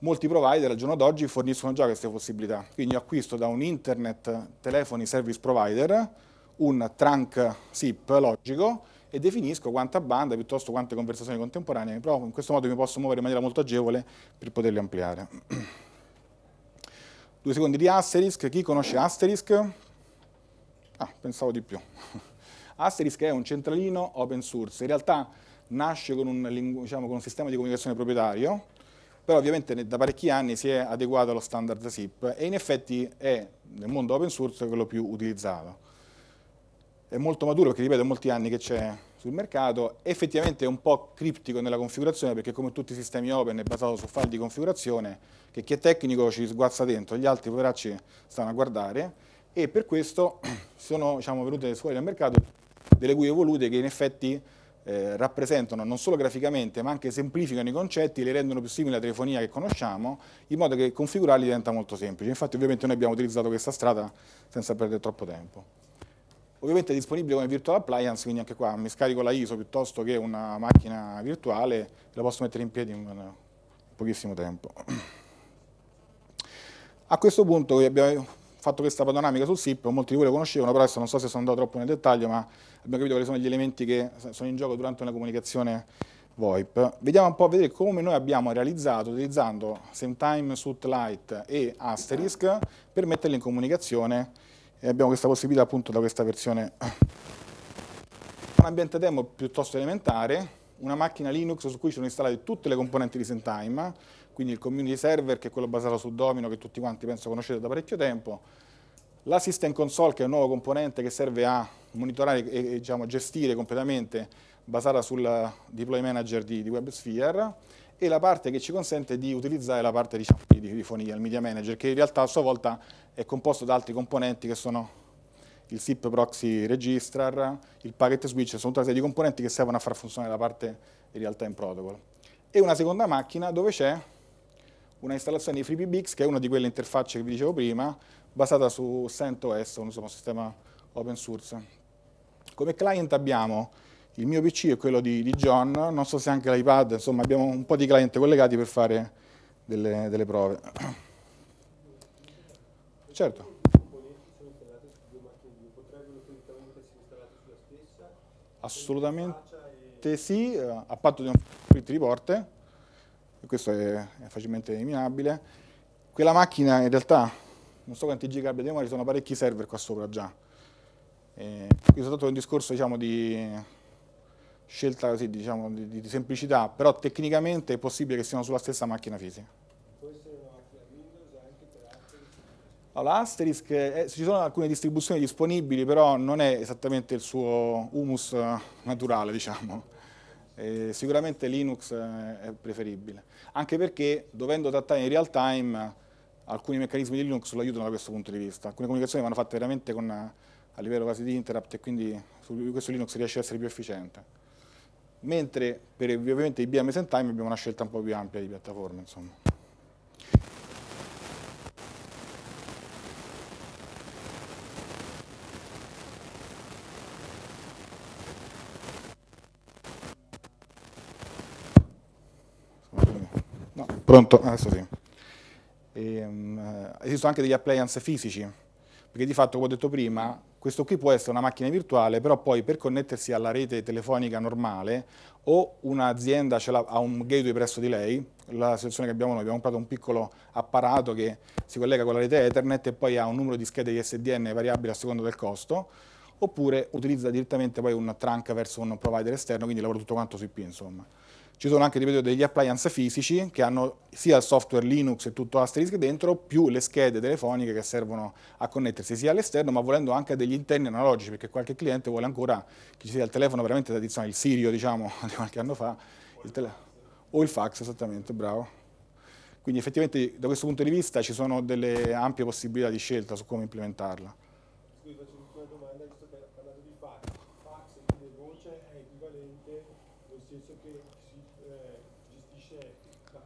Molti provider al giorno d'oggi forniscono già queste possibilità, quindi acquisto da un internet telefoni service provider un trunk SIP logico e definisco quanta banda piuttosto quante conversazioni contemporanee, però in questo modo mi posso muovere in maniera molto agevole per poterle ampliare. (clears throat) Due secondi di Asterisk, chi conosce Asterisk? Ah, pensavo di più. (laughs) Asterisk è un centralino open source, in realtà nasce con un, diciamo, con un sistema di comunicazione proprietario, però ovviamente da parecchi anni si è adeguato allo standard SIP e in effetti è nel mondo open source quello più utilizzato. È molto maturo perché ripeto, molti anni che c'è sul mercato, effettivamente è un po' criptico nella configurazione perché come tutti i sistemi open è basato su file di configurazione che chi è tecnico ci sguazza dentro, gli altri poveracci stanno a guardare e per questo (clears throat) sono diciamo, venute fuori dal mercato delle guide evolute che in effetti eh, rappresentano non solo graficamente ma anche semplificano i concetti, le rendono più simili alla telefonia che conosciamo, in modo che configurarli diventa molto semplice. Infatti ovviamente noi abbiamo utilizzato questa strada senza perdere troppo tempo. Ovviamente è disponibile come virtual appliance, quindi anche qua mi scarico la ISO piuttosto che una macchina virtuale la posso mettere in piedi in pochissimo tempo. A questo punto abbiamo fatto questa panoramica sul SIP, molti di voi lo conoscevano, però adesso non so se sono andato troppo nel dettaglio, ma abbiamo capito quali sono gli elementi che sono in gioco durante una comunicazione VoIP. Vediamo un po' a vedere come noi abbiamo realizzato utilizzando Semtime, Suit Lite e Asterisk per metterli in comunicazione e abbiamo questa possibilità appunto da questa versione. Un ambiente demo piuttosto elementare, una macchina Linux su cui sono installate tutte le componenti di Sentime, quindi il community server che è quello basato su Domino che tutti quanti penso conoscete da parecchio tempo, la System Console che è un nuovo componente che serve a monitorare e, e diciamo, gestire completamente basata sul deploy manager di, di WebSphere, e la parte che ci consente di utilizzare la parte diciamo, di, di fonia, il media manager, che in realtà a sua volta è composto da altri componenti che sono il SIP proxy registrar, il packet switch, sono tutta una serie di componenti che servono a far funzionare la parte in realtà in protocol. E una seconda macchina dove c'è una installazione di FreeBBX, che è una di quelle interfacce che vi dicevo prima, basata su CentOS, un insomma, sistema open source. Come client abbiamo il mio PC è quello di, di, John, non so se anche l'iPad, insomma abbiamo un po' di client collegati per fare delle, delle prove. (clears throat) Certo. Assolutamente sì, eh, a patto di non fritti di porte, questo è, è facilmente eliminabile. Quella macchina in realtà, non so quanti giga abbia di memoria, sono parecchi server qua sopra già. Eh, qui è stato un discorso diciamo, di scelta così, diciamo, di, di, semplicità, però tecnicamente è possibile che siano sulla stessa macchina fisica. Può essere una macchina Windows anche per Asterisk? Allora, Asterisk, eh, ci sono alcune distribuzioni disponibili, però non è esattamente il suo humus eh, naturale, diciamo. Eh, sicuramente Linux eh, è preferibile, anche perché dovendo trattare in real time alcuni meccanismi di Linux lo aiutano da questo punto di vista. Alcune comunicazioni vanno fatte veramente con, eh, a livello quasi di interrupt e quindi su questo Linux riesce ad essere più efficiente mentre per ovviamente i BMS and Time abbiamo una scelta un po' più ampia di piattaforme. Insomma. No, pronto, adesso sì. E, um, eh, esistono anche degli appliance fisici, perché di fatto, come ho detto prima, questo qui può essere una macchina virtuale, però poi per connettersi alla rete telefonica normale o un'azienda ha un gateway presso di lei, la soluzione che abbiamo noi, abbiamo comprato un piccolo apparato che si collega con la rete Ethernet e poi ha un numero di schede di SDN variabile a seconda del costo, oppure utilizza direttamente poi un trunk verso un provider esterno, quindi lavora tutto quanto su IP insomma. Ci sono anche, degli appliance fisici che hanno sia il software Linux e tutto Asterisk dentro, più le schede telefoniche che servono a connettersi sia all'esterno, ma volendo anche degli interni analogici, perché qualche cliente vuole ancora che ci sia il telefono veramente tradizionale, il Sirio, diciamo, (laughs) di qualche anno fa, il o il fax, esattamente, bravo. Quindi effettivamente da questo punto di vista ci sono delle ampie possibilità di scelta su come implementarla. Scusi, faccio un'ultima domanda, visto che parlando di fax, fax e voce è equivalente, nel senso che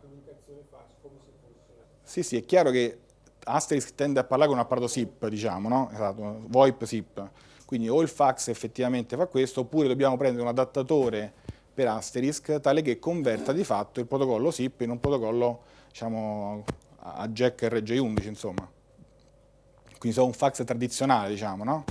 comunicazione facile, come se fosse... Sì, sì, è chiaro che Asterisk tende a parlare con un apparato SIP, diciamo, no? Esatto, VoIP SIP. Quindi o il fax effettivamente fa questo, oppure dobbiamo prendere un adattatore per Asterisk tale che converta di fatto il protocollo SIP in un protocollo, diciamo, a jack RJ11, insomma. Quindi sono un fax tradizionale, diciamo, no?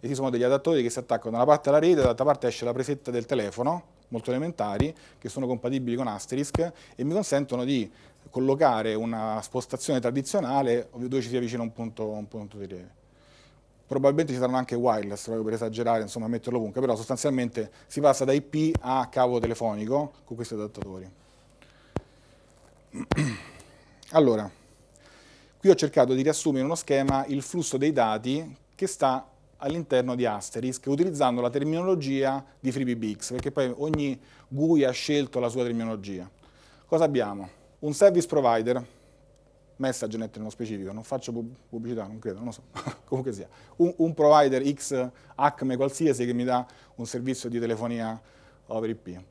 E ci sono degli adattatori che si attaccano da una parte alla rete, dall'altra parte esce la presetta del telefono, molto elementari che sono compatibili con Asterisk e mi consentono di collocare una spostazione tradizionale dove ci si avvicina un punto, un punto di rilievo. Probabilmente ci saranno anche wireless, proprio per esagerare, insomma, metterlo ovunque, però sostanzialmente si passa da IP a cavo telefonico con questi adattatori. (clears throat) Allora, qui ho cercato di riassumere in uno schema il flusso dei dati che sta all'interno di Asterisk utilizzando la terminologia di FreeBBX perché poi ogni GUI ha scelto la sua terminologia. Cosa abbiamo? Un service provider, Messagenet nello specifico, non faccio pubblicità, non credo, non lo so, (laughs) comunque sia, un, un, provider X ACME qualsiasi che mi dà un servizio di telefonia over IP.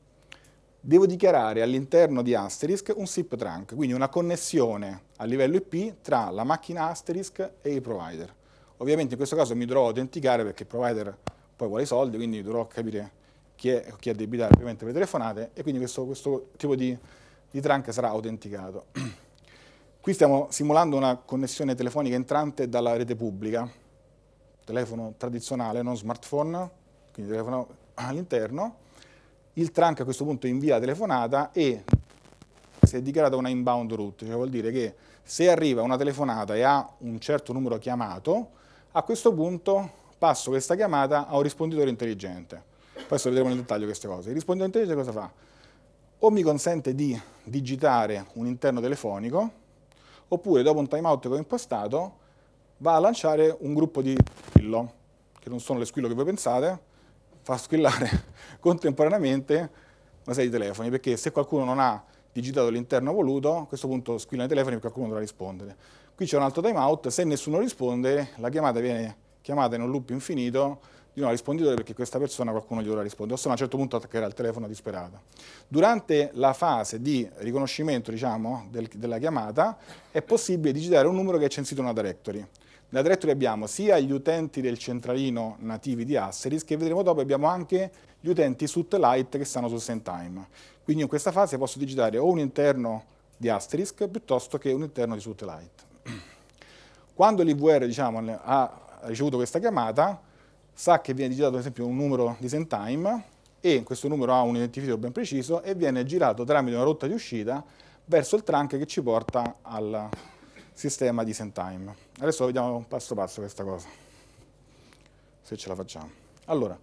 Devo dichiarare all'interno di Asterisk un SIP trunk, quindi una connessione a livello IP tra la macchina Asterisk e il provider. Ovviamente in questo caso mi dovrò autenticare perché il provider poi vuole i soldi, quindi dovrò capire chi è, chi è ovviamente per le telefonate e quindi questo, questo tipo di, di trunk sarà autenticato. (clears throat) Qui stiamo simulando una connessione telefonica entrante dalla rete pubblica, telefono tradizionale, non smartphone, quindi telefono all'interno. Il trunk a questo punto invia la telefonata e si è dichiarata una inbound route, cioè vuol dire che se arriva una telefonata e ha un certo numero chiamato, a questo punto passo questa chiamata a un risponditore intelligente. Adesso vedremo nel dettaglio queste cose. Il risponditore intelligente cosa fa? O mi consente di digitare un interno telefonico, oppure dopo un timeout che ho impostato va a lanciare un gruppo di squillo, che non sono le squillo che voi pensate, fa squillare (laughs) contemporaneamente una serie di telefoni, perché se qualcuno non ha digitato l'interno voluto, a questo punto squillano i telefoni e qualcuno dovrà rispondere. Qui c'è un altro timeout, se nessuno risponde la chiamata viene chiamata in un loop infinito di nuovo risponditore perché questa persona qualcuno gli dovrà rispondere, o se a un certo punto attaccherà il telefono disperata. Durante la fase di riconoscimento diciamo, del, della chiamata è possibile digitare un numero che è censito in una directory. Nella directory abbiamo sia gli utenti del centralino nativi di Asterisk che vedremo dopo abbiamo anche gli utenti Sutlite che stanno su Sentime. Quindi in questa fase posso digitare o un interno di Asterisk piuttosto che un interno di Sutlite. Quando l'IVR diciamo, ha ricevuto questa chiamata, sa che viene digitato ad esempio un numero di send time e questo numero ha un identificatore ben preciso e viene girato tramite una rotta di uscita verso il trunk che ci porta al sistema di send time. Adesso vediamo passo passo questa cosa, se ce la facciamo. Allora,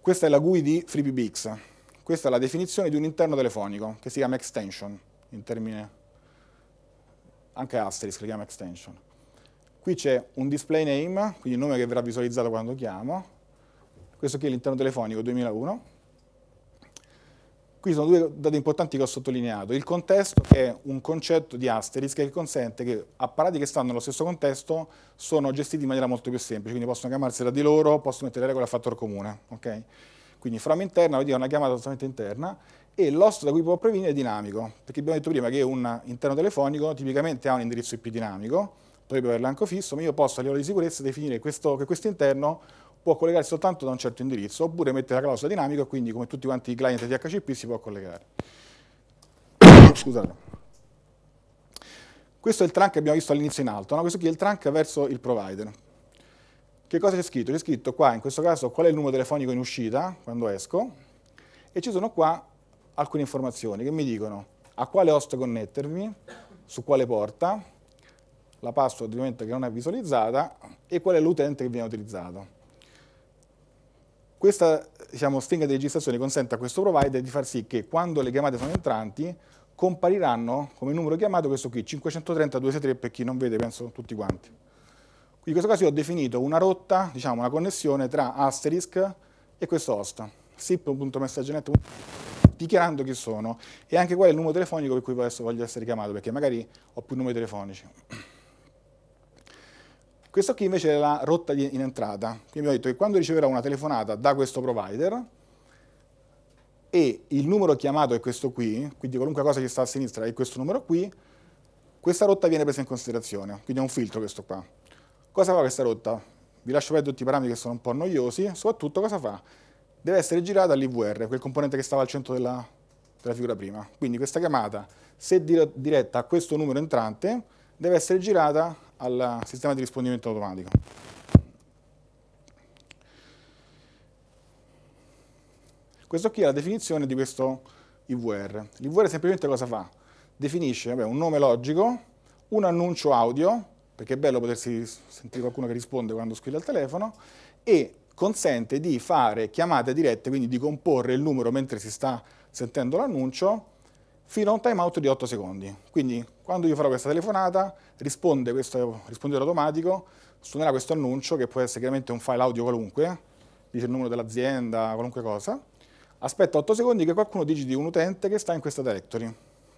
questa è la GUI di FreeBBX, questa è la definizione di un interno telefonico che si chiama extension, in termine anche asterisk, si chiama extension. Qui c'è un display name, quindi il nome che verrà visualizzato quando chiamo. Questo qui è l'interno telefonico 2001. Qui sono due dati importanti che ho sottolineato. Il contesto che è un concetto di asterisk che consente che apparati che stanno nello stesso contesto sono gestiti in maniera molto più semplice, quindi possono chiamarsi tra di loro, possono mettere regole a fattore comune. Okay? Quindi from interna vuol dire una chiamata totalmente interna e l'host da cui può provenire è dinamico, perché abbiamo detto prima che un interno telefonico tipicamente ha un indirizzo IP dinamico, dovrebbero avere anche fisso, ma io posso a livello di sicurezza definire questo, che questo interno può collegarsi soltanto da un certo indirizzo, oppure mettere la clausola dinamica, quindi come tutti quanti i client di HCP si può collegare. (coughs) Scusate. Questo è il trunk che abbiamo visto all'inizio in alto, no? questo qui è il trunk verso il provider. Che cosa c'è scritto? C'è scritto qua, in questo caso, qual è il numero telefonico in uscita, quando esco, e ci sono qua alcune informazioni che mi dicono a quale host connettermi, su quale porta, la password ovviamente che non è visualizzata e qual è l'utente che viene utilizzato. Questa diciamo, stringa di registrazione consente a questo provider di far sì che quando le chiamate sono entranti compariranno come numero chiamato questo qui, 530-263 per chi non vede, penso tutti quanti. In questo caso io ho definito una rotta, diciamo una connessione tra asterisk e questo host, sip.messaggenet dichiarando chi sono e anche qual è il numero telefonico per cui adesso voglio essere chiamato, perché magari ho più numeri telefonici. Questa qui invece è la rotta in entrata, quindi abbiamo detto che quando riceverà una telefonata da questo provider e il numero chiamato è questo qui, quindi qualunque cosa che sta a sinistra è questo numero qui, questa rotta viene presa in considerazione, quindi è un filtro questo qua. Cosa fa questa rotta? Vi lascio vedere tutti i parametri che sono un po' noiosi, soprattutto cosa fa? Deve essere girata all'IVR, quel componente che stava al centro della, della figura prima. Quindi questa chiamata, se diretta a questo numero entrante, deve essere girata al sistema di rispondimento automatico. Questo qui è la definizione di questo IVR. L'IVR semplicemente cosa fa? Definisce vabbè, un nome logico, un annuncio audio, perché è bello potersi sentire qualcuno che risponde quando squilla il telefono, e consente di fare chiamate dirette, quindi di comporre il numero mentre si sta sentendo l'annuncio, fino a un timeout di 8 secondi. Quindi quando io farò questa telefonata, risponde questo rispondere automatico, suonerà questo annuncio, che può essere chiaramente un file audio qualunque, dice il numero dell'azienda, qualunque cosa. Aspetta 8 secondi che qualcuno digiti un utente che sta in questa directory.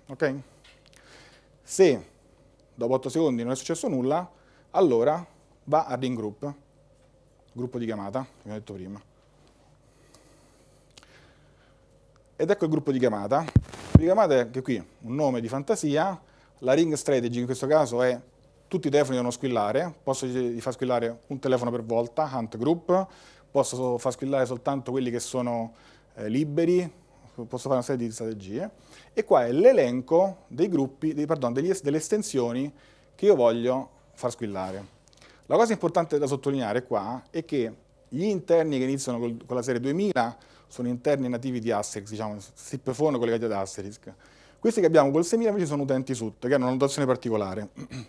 Okay? Se dopo 8 secondi non è successo nulla, allora va a ring group, gruppo di chiamata, come abbiamo detto prima. Ed ecco il gruppo di chiamata. Il gruppo di chiamata è anche qui un nome di fantasia la ring strategy in questo caso è tutti i telefoni devono squillare, posso far squillare un telefono per volta, hunt group, posso far squillare soltanto quelli che sono eh, liberi, posso fare una serie di strategie. E qua è l'elenco dei gruppi, dei, pardon, degli, delle estensioni che io voglio far squillare. La cosa importante da sottolineare qua è che gli interni che iniziano col, con la serie 2000 sono interni nativi di Asterisk, diciamo, SIP phone collegati ad Asterisk questi che abbiamo col 6000 invece sono utenti SUT, che hanno una notazione particolare. (clears throat)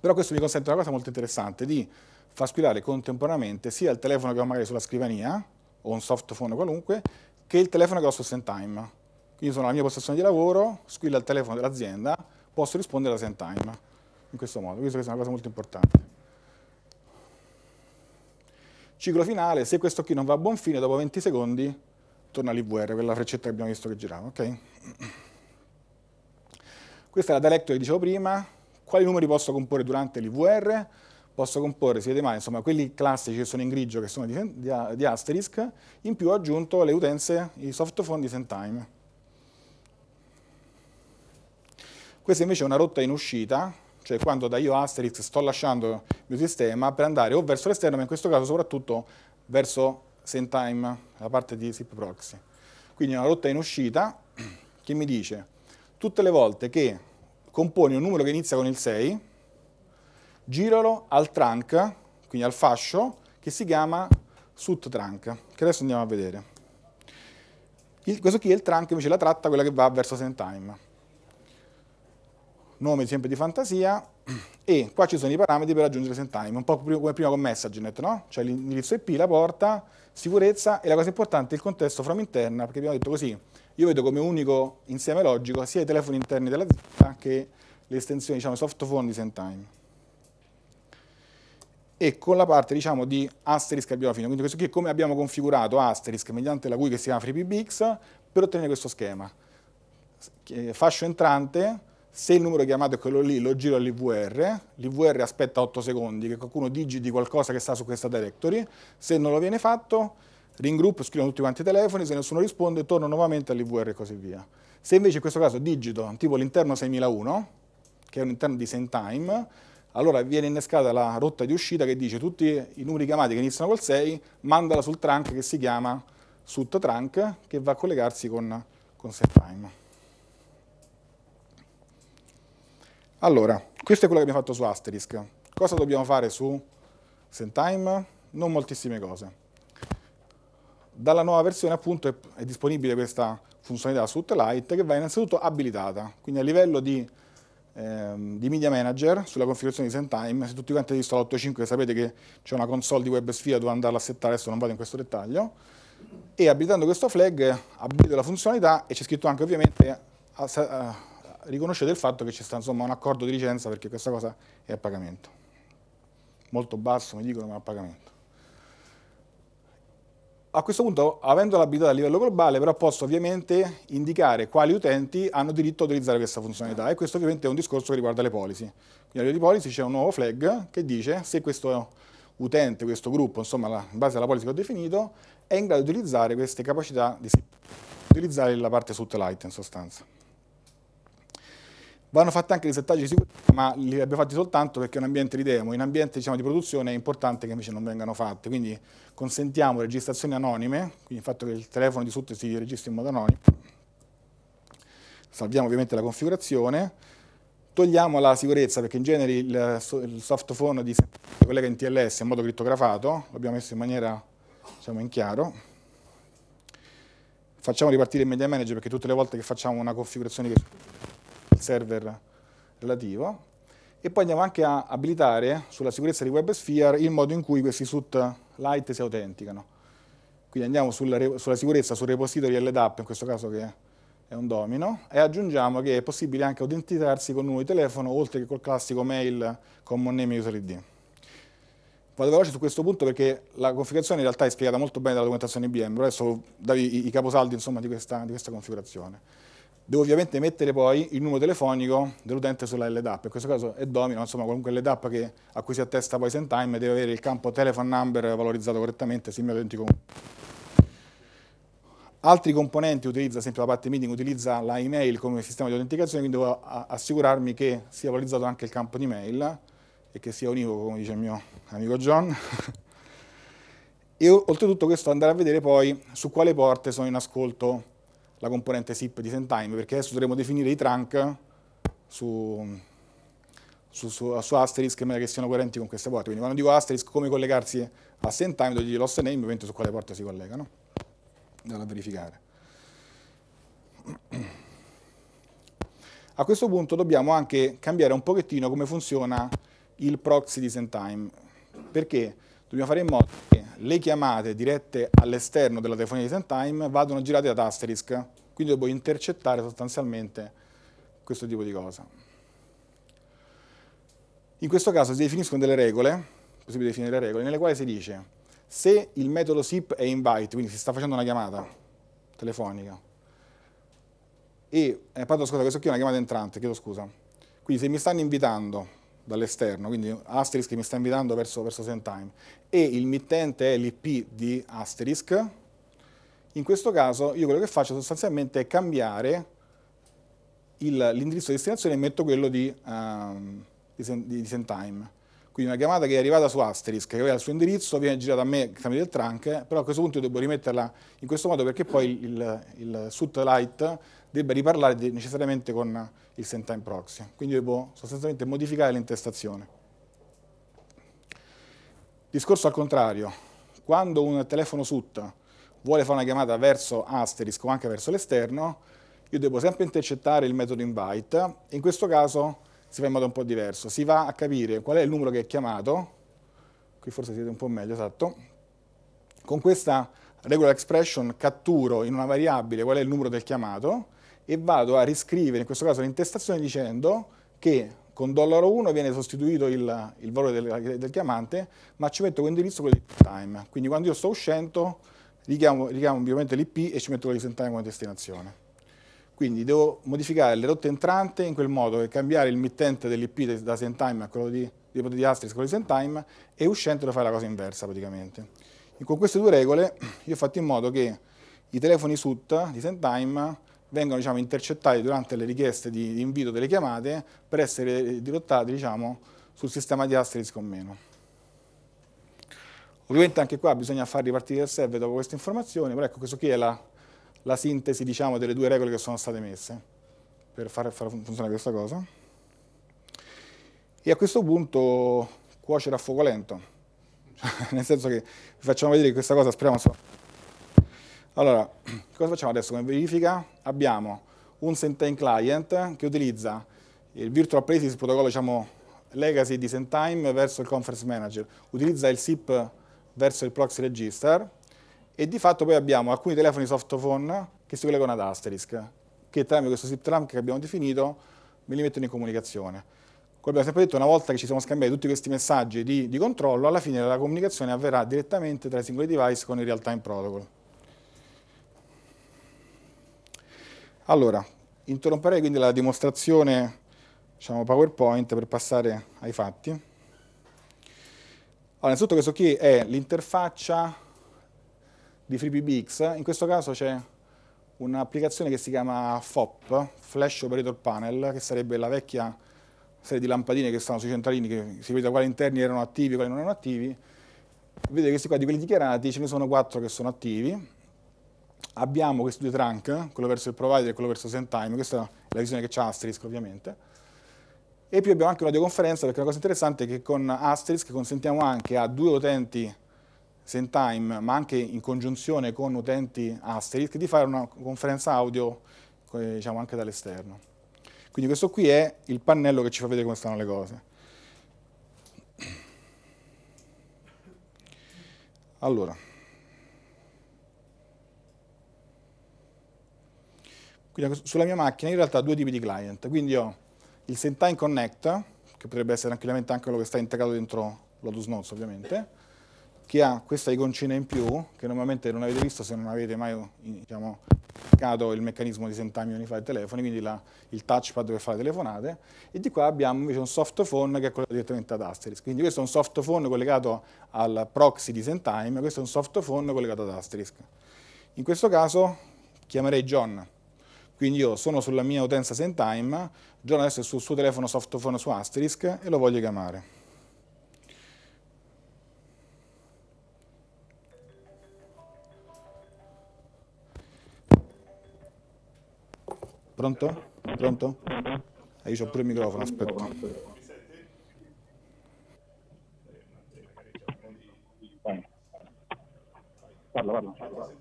Però questo mi consente una cosa molto interessante, di far squillare contemporaneamente sia il telefono che ho magari sulla scrivania, o un softphone qualunque, che il telefono che ho su SendTime. Quindi sono alla mia postazione di lavoro, squilla il telefono dell'azienda, posso rispondere alla SendTime. In questo modo, questa è una cosa molto importante. Ciclo finale, se questo qui non va a buon fine, dopo 20 secondi torna l'IVR, quella freccetta che abbiamo visto che girava, ok? (clears throat) Questa è la dialetto che dicevo prima, quali numeri posso comporre durante l'IVR? Posso comporre, si vede male, insomma, quelli classici che sono in grigio, che sono di, di, di asterisk, in più ho aggiunto le utenze, i soft phone di time. Questa invece è una rotta in uscita, cioè quando da io asterisk sto lasciando il mio sistema per andare o verso l'esterno, ma in questo caso soprattutto verso send time, la parte di SIP proxy. Quindi è una rotta in uscita che mi dice tutte le volte che componi un numero che inizia con il 6, giralo al trunk, quindi al fascio, che si chiama sut trunk, che adesso andiamo a vedere. Il, questo qui è il trunk, invece la tratta, quella che va verso send time. Nome sempre di fantasia, (clears throat) e qua ci sono i parametri per aggiungere send time, un po' come prima con MessageNet, no? Cioè l'indirizzo IP, la porta, sicurezza e la cosa importante è il contesto from interna, perché abbiamo detto così, io vedo come unico insieme logico sia i telefoni interni dell'azienda che le estensioni diciamo, softphone di Sentime. E con la parte diciamo, di asterisk abbiamo finito, quindi questo qui è come abbiamo configurato asterisk mediante la GUI che si chiama FreePBX per ottenere questo schema. Fascio entrante, se il numero chiamato è quello lì, lo giro all'IVR, l'IVR aspetta 8 secondi che qualcuno digiti qualcosa che sta su questa directory, se non lo viene fatto ring scrivono tutti quanti i telefoni, se nessuno risponde torno nuovamente all'IVR e così via. Se invece in questo caso digito, tipo l'interno 6001, che è un interno di send time, allora viene innescata la rotta di uscita che dice tutti i numeri chiamati che iniziano col 6, mandala sul trunk che si chiama sut trunk, che va a collegarsi con, con send time. Allora, questo è quello che abbiamo fatto su Asterisk. Cosa dobbiamo fare su send time? Non moltissime cose. Dalla nuova versione appunto è, è disponibile questa funzionalità su Lite che va innanzitutto abilitata, quindi a livello di, ehm, di media manager sulla configurazione di Sentime, se tutti quanti avete visto l'8.5 sapete che c'è una console di WebSphere dove andarla a settare, adesso non vado in questo dettaglio, e abilitando questo flag abilito la funzionalità e c'è scritto anche ovviamente a, a, riconoscete il fatto che c'è stato un accordo di licenza perché questa cosa è a pagamento. Molto basso mi dicono ma a pagamento. A questo punto, avendo l'abilità a livello globale, però posso ovviamente indicare quali utenti hanno diritto a utilizzare questa funzionalità e questo ovviamente è un discorso che riguarda le policy. Quindi alle policy c'è un nuovo flag che dice se questo utente, questo gruppo, insomma, in base alla policy che ho definito, è in grado di utilizzare queste capacità di utilizzare la parte sotto light in sostanza. Vanno fatti anche dei settaggi di sicurezza, ma li abbiamo fatti soltanto perché è un ambiente di demo. In ambiente diciamo, di produzione è importante che invece non vengano fatti, quindi consentiamo registrazioni anonime, quindi il fatto che il telefono di sotto si registri in modo anonimo. Salviamo ovviamente la configurazione. Togliamo la sicurezza perché in genere il, il softphone di si collega in TLS in modo crittografato, l'abbiamo messo in maniera diciamo, in chiaro facciamo ripartire il media manager perché tutte le volte che facciamo una configurazione che server relativo e poi andiamo anche a abilitare sulla sicurezza di WebSphere il modo in cui questi suit light si autenticano. Quindi andiamo sulla, sulla sicurezza sul repository LDAP, in questo caso che è un domino, e aggiungiamo che è possibile anche autenticarsi con un numero di telefono, oltre che col classico mail common name user ID. Vado veloce su questo punto perché la configurazione in realtà è spiegata molto bene dalla documentazione IBM, però adesso davi i, i caposaldi insomma, di, questa, di questa configurazione. Devo ovviamente mettere poi il numero telefonico dell'utente sulla LDAP, in questo caso è domino, insomma qualunque LDAP che, a cui si attesta poi time deve avere il campo telephone number valorizzato correttamente, simile identico. Altri componenti utilizza, ad esempio la parte meeting utilizza la email come sistema di autenticazione, quindi devo assicurarmi che sia valorizzato anche il campo di mail e che sia univoco, come dice il mio amico John. (laughs) e oltretutto questo andare a vedere poi su quale porte sono in ascolto la componente SIP di Sentime, perché adesso dovremo definire i trunk su, su, su, su Asterisk in maniera che siano coerenti con queste porte. Quindi quando dico Asterisk come collegarsi a Sentime, devo dire l'host name, ovviamente su quale porta si collegano, Andiamo a verificare. A questo punto dobbiamo anche cambiare un pochettino come funziona il proxy di Sentime, perché dobbiamo fare in modo che le chiamate dirette all'esterno della telefonia di Sentime vadano girate ad asterisk quindi devo intercettare sostanzialmente questo tipo di cosa. In questo caso si definiscono delle regole, possibile definire le regole, nelle quali si dice se il metodo SIP è invite, quindi si sta facendo una chiamata telefonica, e, eh, pardon, scusa, questa qui è una chiamata entrante, chiedo scusa, quindi se mi stanno invitando dall'esterno, quindi Asterisk mi sta invitando verso, verso Send Time, e il mittente è l'IP di Asterisk, in questo caso io quello che faccio sostanzialmente è cambiare l'indirizzo di destinazione e metto quello di, um, di, di sendTime. Quindi una chiamata che è arrivata su Asterisk, che aveva il suo indirizzo, viene girata a me tramite il trunk, però a questo punto io devo rimetterla in questo modo perché poi il, il, il light debba riparlare necessariamente con il send time proxy. Quindi devo sostanzialmente modificare l'intestazione. Discorso al contrario, quando un telefono SUT vuole fare una chiamata verso asterisco o anche verso l'esterno, io devo sempre intercettare il metodo invite. In questo caso si fa in modo un po' diverso. Si va a capire qual è il numero che è chiamato, qui forse siete un po' meglio, esatto. Con questa regular expression catturo in una variabile qual è il numero del chiamato e vado a riscrivere in questo caso l'intestazione dicendo che con 1 viene sostituito il, il valore del, del, chiamante, ma ci metto con indirizzo quello di time. Quindi quando io sto uscendo richiamo, richiamo ovviamente l'IP e ci metto l'istantane come destinazione. Quindi devo modificare le rotte entrante in quel modo che cambiare il mittente dell'IP da send time a quello di, di, di Asterisk con quello di send time e uscente devo fare la cosa inversa praticamente. E con queste due regole io ho fatto in modo che i telefoni SUT di send time vengano diciamo, intercettati durante le richieste di, di invito delle chiamate per essere dirottati diciamo, sul sistema di Asterisk o meno. Ovviamente anche qua bisogna far ripartire il server dopo queste informazioni, però ecco, questa qui è la, la sintesi diciamo, delle due regole che sono state messe per far, far funzionare questa cosa. E a questo punto cuocere a fuoco lento, cioè, (laughs) nel senso che vi facciamo vedere che questa cosa speriamo... So. Allora, (clears throat) cosa facciamo adesso come verifica? Abbiamo un Sentine client che utilizza il virtual praises protocollo diciamo, legacy di Sentime verso il conference manager, utilizza il SIP verso il proxy register e di fatto poi abbiamo alcuni telefoni softphone che si collegano ad Asterisk, che tramite questo SIP trunk che abbiamo definito me li mettono in comunicazione. Come abbiamo sempre detto, una volta che ci siamo scambiati tutti questi messaggi di, di controllo, alla fine la comunicazione avverrà direttamente tra i singoli device con il real-time protocol. Allora, interromperei quindi la dimostrazione diciamo, PowerPoint per passare ai fatti. Allora, innanzitutto questo qui è l'interfaccia di FreeBBX, in questo caso c'è un'applicazione che si chiama FOP, Flash Operator Panel, che sarebbe la vecchia serie di lampadine che stanno sui centralini, che si vede quali interni erano attivi e quali non erano attivi. Vedete questi qua, di quelli dichiarati, ce ne sono quattro che sono attivi. Abbiamo questi due trunk, quello verso il provider e quello verso send time, questa è la visione che c'ha Asterisk ovviamente. E poi abbiamo anche un'audioconferenza perché una cosa interessante è che con Asterisk consentiamo anche a due utenti same time, ma anche in congiunzione con utenti Asterisk, di fare una conferenza audio eh, diciamo, anche dall'esterno. Quindi questo qui è il pannello che ci fa vedere come stanno le cose. Allora. Quindi sulla mia macchina in realtà ho due tipi di client, quindi ho il Sentai Connect, che potrebbe essere tranquillamente anche quello che sta integrato dentro Lotus Notes ovviamente, che ha questa iconcina in più, che normalmente non avete visto se non avete mai diciamo, applicato il meccanismo di Sentime Unified Telefoni, quindi la, il touchpad per fare telefonate, e di qua abbiamo invece un softphone che è collegato direttamente ad Asterisk. Quindi questo è un softphone collegato al proxy di Sentime, questo è un softphone collegato ad Asterisk. In questo caso chiamerei John, quindi io sono sulla mia utenza Sentime, John adesso è sul suo telefono softphone su Asterisk e lo voglio chiamare. Pronto? Pronto? Eh, io ho pure il microfono, aspetta. Parla, parla.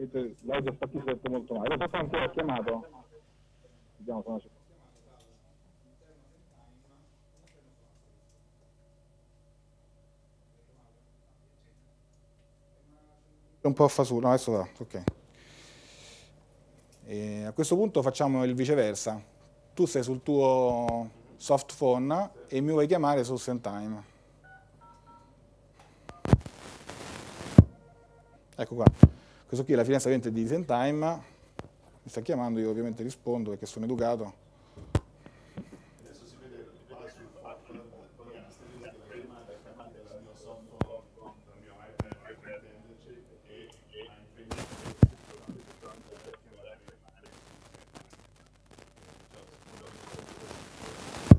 Invece l'audio sta qui molto male. Lo so quanto chiamato? Vediamo se non c'è. un po' a fasullo, no, adesso va, ok. E a questo punto facciamo il viceversa. Tu sei sul tuo softphone e mi vuoi chiamare su Time. Ecco qua. Questo qui è la finestra ovviamente di Date Time, mi sta chiamando, io ovviamente rispondo perché sono educato.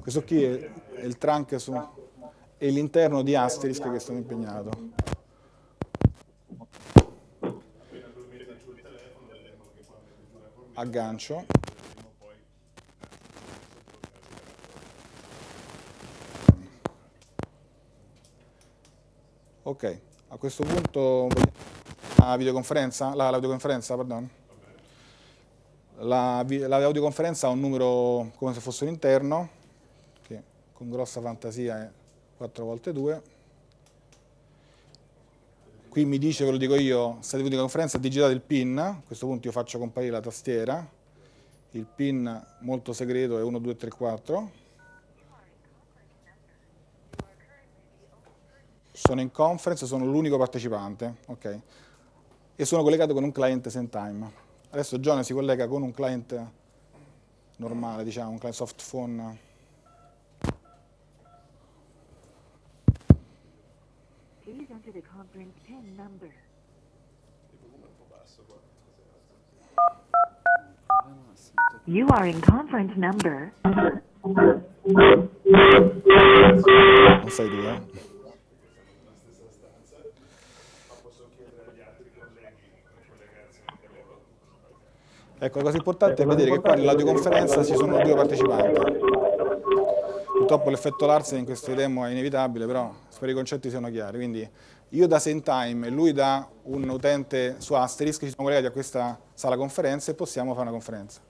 Questo qui è, il trunk su, e l'interno di Asterisk che sono impegnato. aggancio ok a questo punto la videoconferenza la, la videoconferenza pardon la, la audioconferenza ha un numero come se fosse un interno che con grossa fantasia è 4 volte 2 Qui mi dice, ve lo dico io, state venuti in conferenza, digitate il PIN, a questo punto io faccio comparire la tastiera, il PIN molto segreto è 1234. Sono in conference, sono l'unico partecipante, ok? E sono collegato con un client Sentime. Adesso John si collega con un client normale, diciamo, un client soft phone enter the conference pin number. You are in conference number. Non sai dove? Ecco, la cosa importante è vedere che qua nell'audioconferenza ci sono due partecipanti. Purtroppo l'effetto Larsen in questo demo è inevitabile, però spero i concetti siano chiari. Quindi io da Sentime e lui da un utente su Asterisk ci siamo collegati a questa sala conferenze e possiamo fare una conferenza.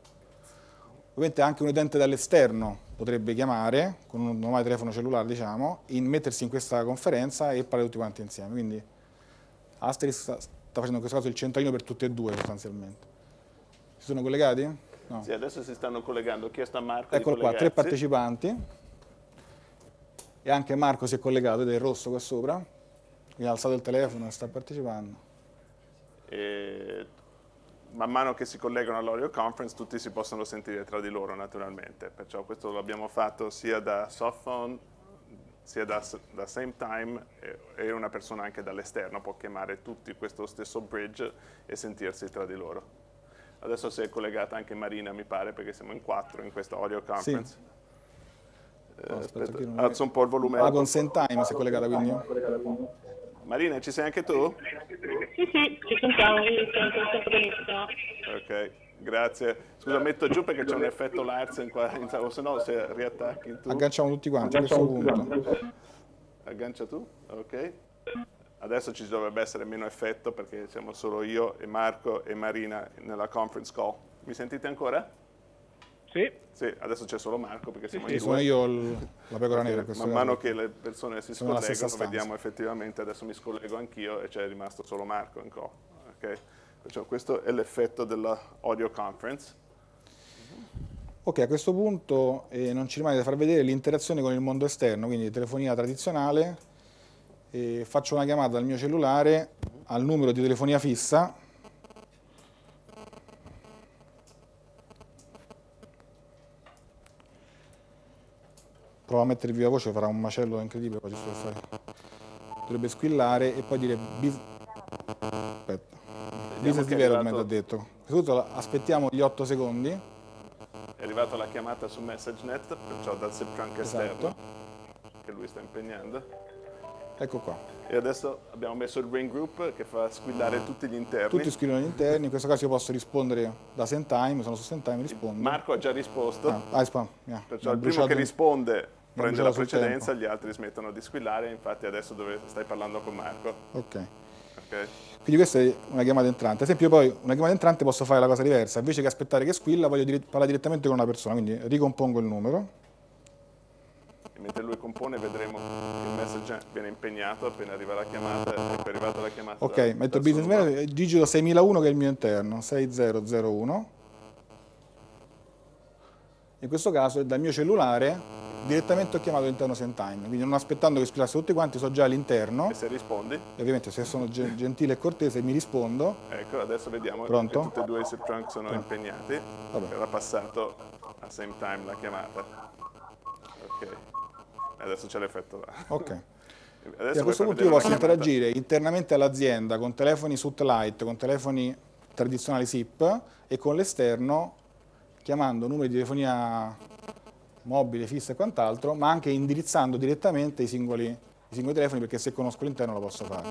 Ovviamente anche un utente dall'esterno potrebbe chiamare, con un normale telefono cellulare diciamo, in mettersi in questa conferenza e parlare tutti quanti insieme. Quindi Asterisk sta facendo in questo caso il centralino per tutte e due sostanzialmente. Si sono collegati? No. Sì, adesso si stanno collegando. Ho chiesto a Marco Eccolo qua, tre partecipanti. E anche Marco si è collegato ed è rosso qua sopra mi ha alzato il telefono e sta partecipando. E man mano che si collegano all'Oreo Conference tutti si possono sentire tra di loro naturalmente, perciò questo l'abbiamo fatto sia da softphone, sia da, da same time e, una persona anche dall'esterno può chiamare tutti questo stesso bridge e sentirsi tra di loro. Adesso si è collegata anche Marina mi pare perché siamo in quattro in questa audio Conference. Sì. Eh, aspetta, aspetta, alzo un po' il volume. Ah, con Same Time si è collegata quindi. Eh? Marina, ci sei anche tu? Sì, sì, ci sentiamo, io sento, sento benissimo. Ok. Grazie, scusa metto giù perché c'è un effetto Larsen qua, o se no se riattacchi tu. Agganciamo tutti quanti questo punto. Aggancia tu, ok. Adesso ci dovrebbe essere meno effetto perché siamo solo io e Marco e Marina nella conference call. Mi sentite ancora? Sì. sì. adesso c'è solo Marco perché siamo sì, in sì, Sono io il, la pecora nera. Man mano che le persone si scollegano, vediamo effettivamente, adesso mi scollego anch'io e c'è rimasto solo Marco in co. Okay? Cioè, questo è l'effetto dell'audio conference. Ok, a questo punto eh, non ci rimane da far vedere l'interazione con il mondo esterno, quindi telefonia tradizionale, eh, faccio una chiamata dal mio cellulare al numero di telefonia fissa, prova a mettervi la voce, farà un macello incredibile qua giusto fare. Dovrebbe squillare e poi dire bis... aspetta. Business development ha detto. Innanzitutto aspettiamo gli 8 secondi. È arrivata la chiamata su MessageNet, perciò dal SIP anche esatto. esterno, che lui sta impegnando. Ecco qua. E adesso abbiamo messo il ring Group che fa squillare tutti gli interni. Tutti squillano gli interni, in questo caso io posso rispondere da Sentime, sono su Sentime e rispondo. Marco ha già risposto. Ah, Icepan, ah, yeah. Perciò il primo che risponde prende la precedenza, tempo. gli altri smettono di squillare, infatti adesso dove stai parlando con Marco. Ok. Okay. Quindi questa è una chiamata entrante. Ad esempio poi una chiamata entrante posso fare la cosa diversa, invece che aspettare che squilla voglio dire, parlare direttamente con una persona, quindi ricompongo il numero. E mentre lui compone vedremo che il message viene impegnato appena arriva la chiamata, è arrivata la chiamata. Ok, da, metto business manager, digito 6001 che è il mio interno, 6001 in questo caso è dal mio cellulare direttamente ho chiamato l'interno time quindi non aspettando che scusasse tutti quanti, so già all'interno. E se rispondi? E ovviamente se sono gentile e cortese mi rispondo. Ecco, adesso vediamo Pronto? tutti e due i trunk sono Pronto. impegnati. Vabbè. Era passato a same time la chiamata. Ok. Adesso c'è l'effetto là. Ok. (laughs) a questo punto io posso interagire internamente all'azienda con telefoni satellite, con telefoni tradizionali SIP e con l'esterno chiamando numeri di telefonia mobile, fissa e quant'altro, ma anche indirizzando direttamente i singoli, i singoli telefoni perché se conosco l'interno lo posso fare.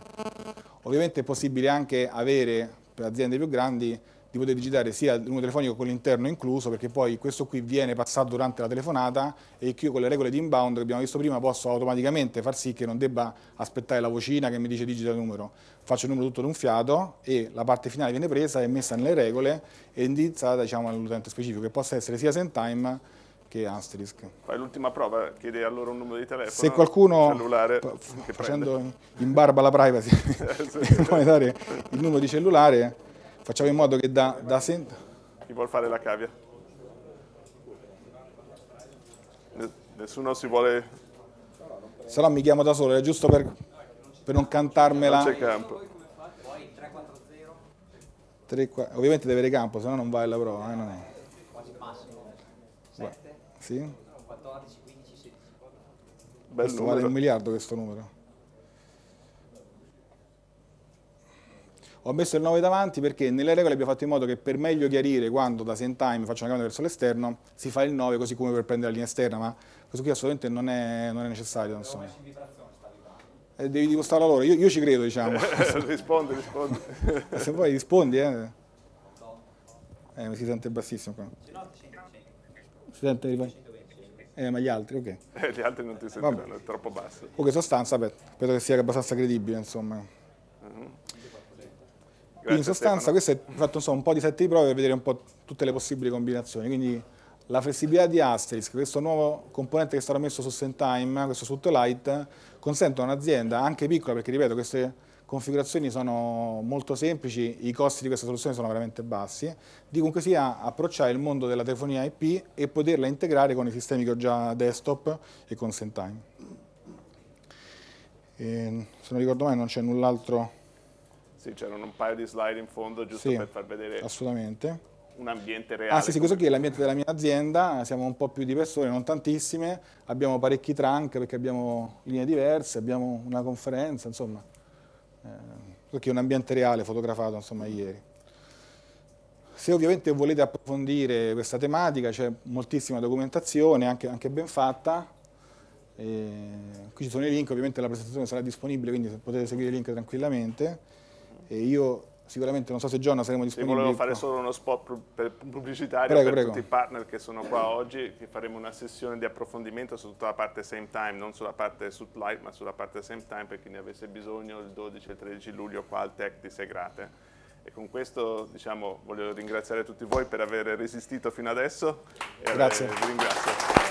Ovviamente è possibile anche avere per aziende più grandi di poter digitare sia il numero telefonico con l'interno incluso, perché poi questo qui viene passato durante la telefonata e io con le regole di inbound che abbiamo visto prima posso automaticamente far sì che non debba aspettare la vocina che mi dice digita il numero. Faccio il numero tutto d'un fiato e la parte finale viene presa e messa nelle regole e indirizzata diciamo, all'utente specifico, che possa essere sia send time che asterisk. Fai l'ultima prova, chiede a loro un numero di telefono, Se qualcuno, cellulare, facendo prende. in barba la privacy, mi (laughs) eh, (laughs) può dare il numero di cellulare, Facciamo in modo che da, da sent... Chi vuol fare la cavia? Nessuno si vuole... Se no mi chiamo da solo, è giusto per, per non cantarmela. Non c'è campo. 3, 4, ovviamente deve avere campo, se no non va alla prova. Eh, non è. Quasi massimo. 7? Sì? 14, 15, 16. Bel questo numero. vale un miliardo questo numero. Ho messo il 9 davanti perché nelle regole abbiamo fatto in modo che per meglio chiarire quando da same time faccio una gamba verso l'esterno, si fa il 9 così come per prendere la linea esterna, ma questo qui assolutamente non è, non è necessario. Non so. eh, devi dimostrarlo loro, io, io ci credo diciamo. rispondi (laughs) risponde. (laughs) Se vuoi rispondi eh. Eh, mi si sente bassissimo qua. Si sente, rifai. Eh, ma gli altri, ok. Eh, gli altri non ti sentono è troppo basso. Ok, sostanza, beh, credo che sia abbastanza credibile, insomma. Uh mhm. -huh. Quindi in sostanza questo è fatto insomma, un po' di set di prove per vedere un po' tutte le possibili combinazioni. Quindi la flessibilità di Asterisk, questo nuovo componente che sarà messo su Sentime, questo su Light, consente a un'azienda, anche piccola, perché ripeto, queste configurazioni sono molto semplici, i costi di questa soluzione sono veramente bassi, di comunque sia approcciare il mondo della telefonia IP e poterla integrare con i sistemi che ho già desktop e con Sentime. E, ehm, se non ricordo mai non c'è null'altro sì, c'erano un paio di slide in fondo giusto sì, per far vedere assolutamente. un ambiente reale. Ah sì, sì questo qui è l'ambiente della mia azienda, siamo un po' più di persone, non tantissime, abbiamo parecchi trunk perché abbiamo linee diverse, abbiamo una conferenza, insomma. Eh, qui è un ambiente reale fotografato insomma ieri. Se ovviamente volete approfondire questa tematica c'è moltissima documentazione, anche, anche ben fatta, e qui ci sono i link, ovviamente la presentazione sarà disponibile, quindi potete seguire i link tranquillamente. E io sicuramente non so se Giovanna saremo disponibili. Io volevo fare solo uno spot pubblicitario prego, per prego. tutti i partner che sono qua oggi, che faremo una sessione di approfondimento su tutta la parte same time, non sulla parte supply, ma sulla parte same time per chi ne avesse bisogno il 12 e 13 luglio qua al Tech di Segrate. E con questo diciamo, voglio ringraziare tutti voi per aver resistito fino adesso. Grazie. vi ringrazio.